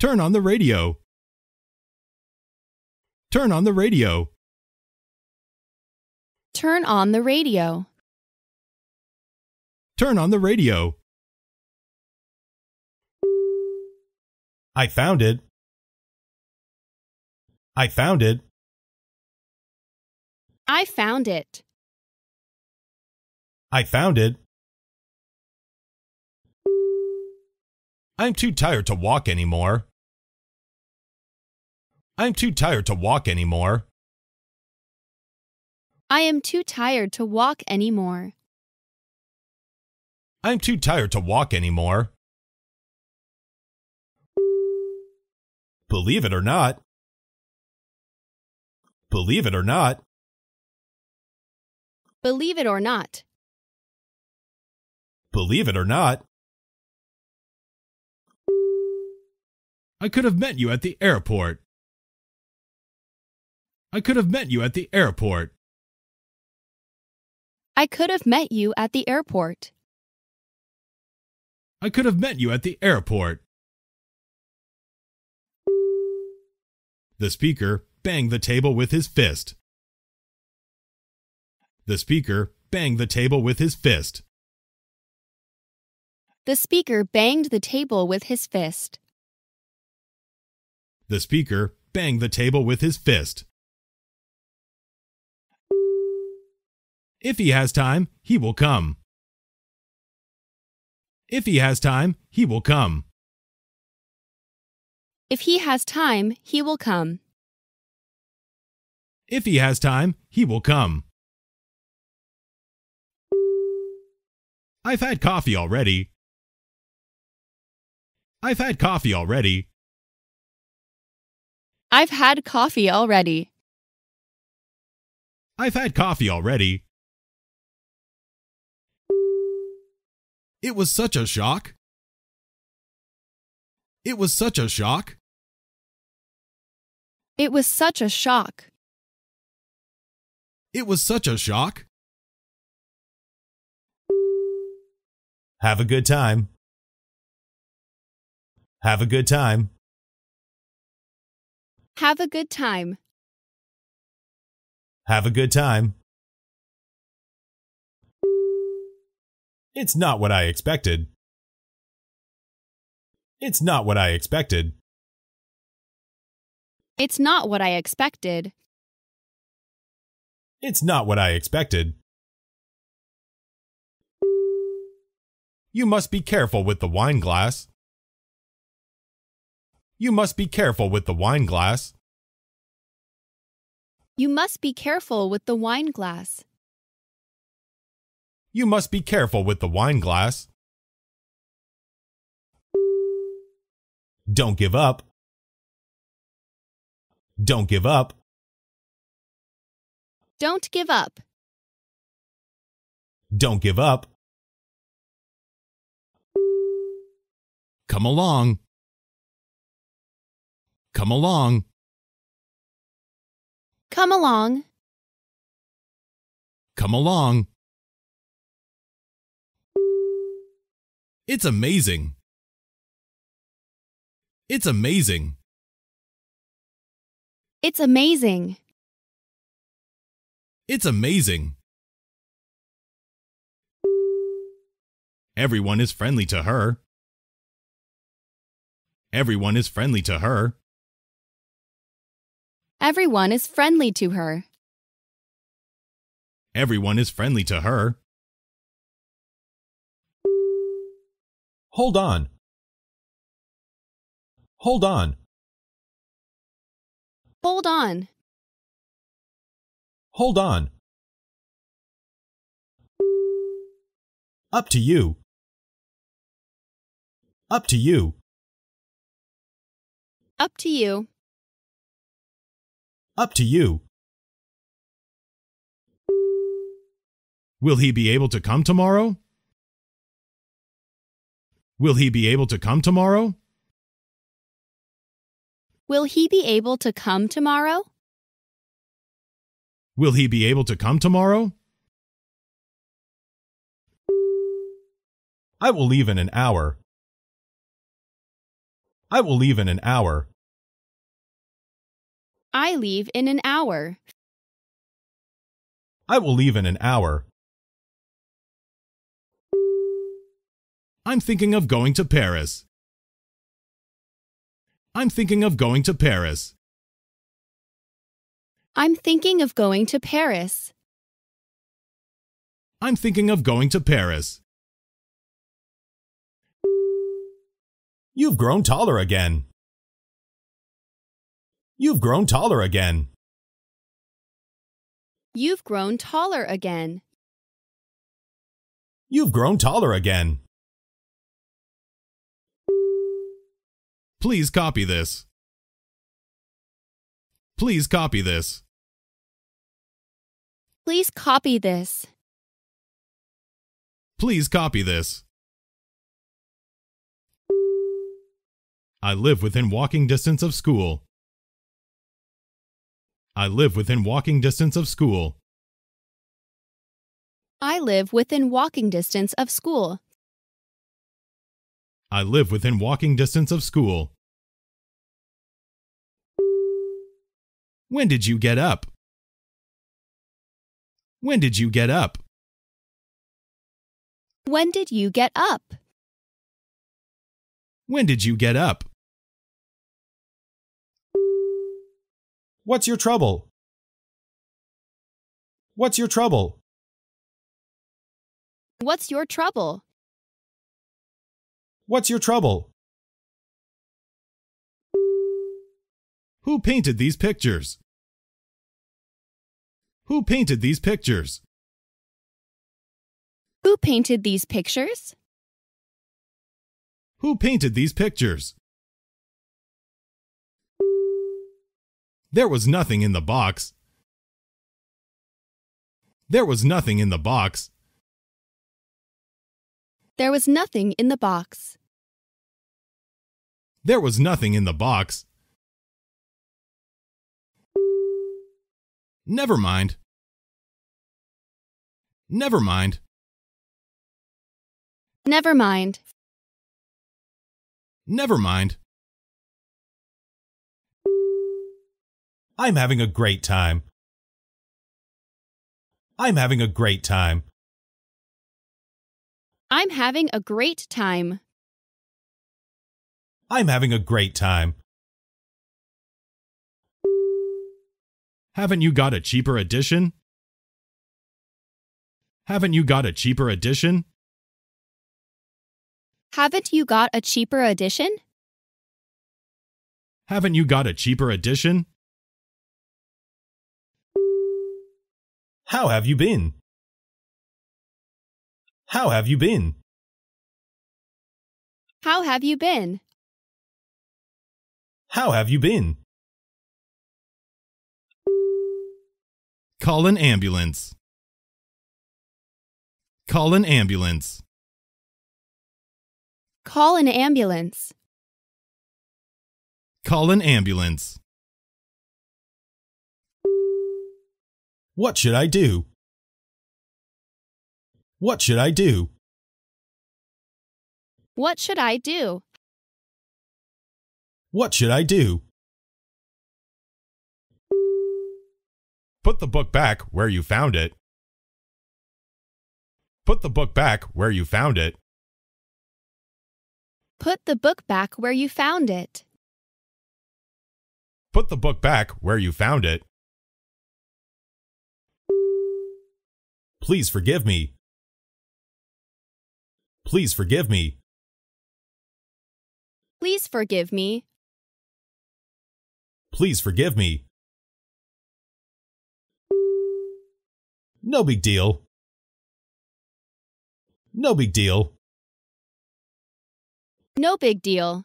Turn on the radio. Turn on the radio. Turn on the radio. Turn on the radio. I found it. I found it. I found it. I found it. I'm too tired to walk anymore. I'm too tired to walk anymore. I am too tired to walk anymore. I'm too tired to walk anymore. Believe it or not. Believe it or not. Believe it or not. Believe it or not. I could have met you at the airport. I could have met you at the airport. I could have met you at the airport. I could have met you at the airport. The speaker banged the table with his fist. The speaker banged the table with his fist. The speaker banged the table with his fist. The speaker banged the table with his fist. If he has time, he will come. If he has time, he will come. If he has time, he will come. If he has time, he will come. I've had coffee already. I've had coffee already. I've had coffee already. I've had coffee already. It was such a shock. It was such a shock. It was such a shock. It was such a shock. Have a good time. Have a good time. Have a good time. Have a good time. It's not what I expected. It's not what I expected. It's not what I expected. It's not what I expected. You must be careful with the wine glass. You must be careful with the wine glass. You must be careful with the wine glass. You must be careful with the wine glass. Don't give up. Don't give up. Don't give up. Don't give up. Come along. Come along. Come along. Come along. It's amazing. It's amazing. It's amazing. It's amazing. Everyone is friendly to her. Everyone is friendly to her. Everyone is friendly to her. Everyone is friendly to her. Hold on. Hold on. Hold on. Hold on. Up to you. Up to you. Up to you. Up to you. Will he be able to come tomorrow? Will he be able to come tomorrow? Will he be able to come tomorrow? Will he be able to come tomorrow? I will leave in an hour. I will leave in an hour. I leave in an hour. I will leave in an hour. I'm thinking of going to Paris. I'm thinking of going to Paris. I'm thinking of going to Paris. I'm thinking of going to Paris. You've grown taller again. You've grown taller again. You've grown taller again. You've grown taller again. Please copy this. Please copy this. Please copy this. Please copy this. I live within walking distance of school. I live within walking distance of school. I live within walking distance of school. I live within walking distance of school. When did you get up? When did you get up? When did you get up? When did you get up? What's your trouble? What's your trouble? What's your trouble? What's your trouble? Who painted these pictures? Who painted these pictures? Who painted these pictures? Who painted these pictures? There was nothing in the box. There was nothing in the box. There was nothing in the box. There was nothing in the box. Never mind. Never mind. Never mind. Never mind. I'm having a great time. I'm having a great time. I'm having a great time. I'm having a great time. Haven't you got a cheaper edition? Haven't you got a cheaper edition? Haven't you got a cheaper edition? Haven't you got a cheaper edition? How have you been? How have you been? How have you been? How have you been? Call an ambulance. Call an ambulance. Call an ambulance. Call an ambulance. What should I do? What should I do? What should I do? What should I do? Put the book back where you found it. Put the book back where you found it. Put the book back where you found it. Put the book back where you found it. Please forgive me. Please forgive me. Please forgive me. Please forgive me. No big deal. No big deal. No big deal.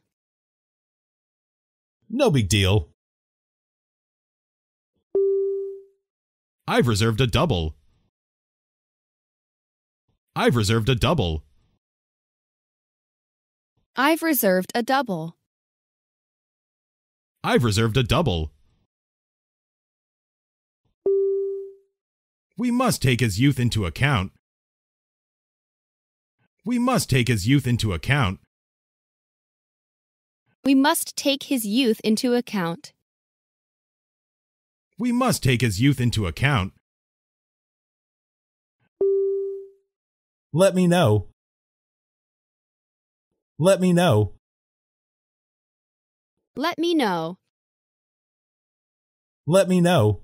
No big deal. I've reserved a double. I've reserved a double. I've reserved a double. I've reserved a double. We must take his youth into account. We must take his youth into account. We must take his youth into account. We must take his youth into account. Let me know. Let me know. Let me know. Let me know.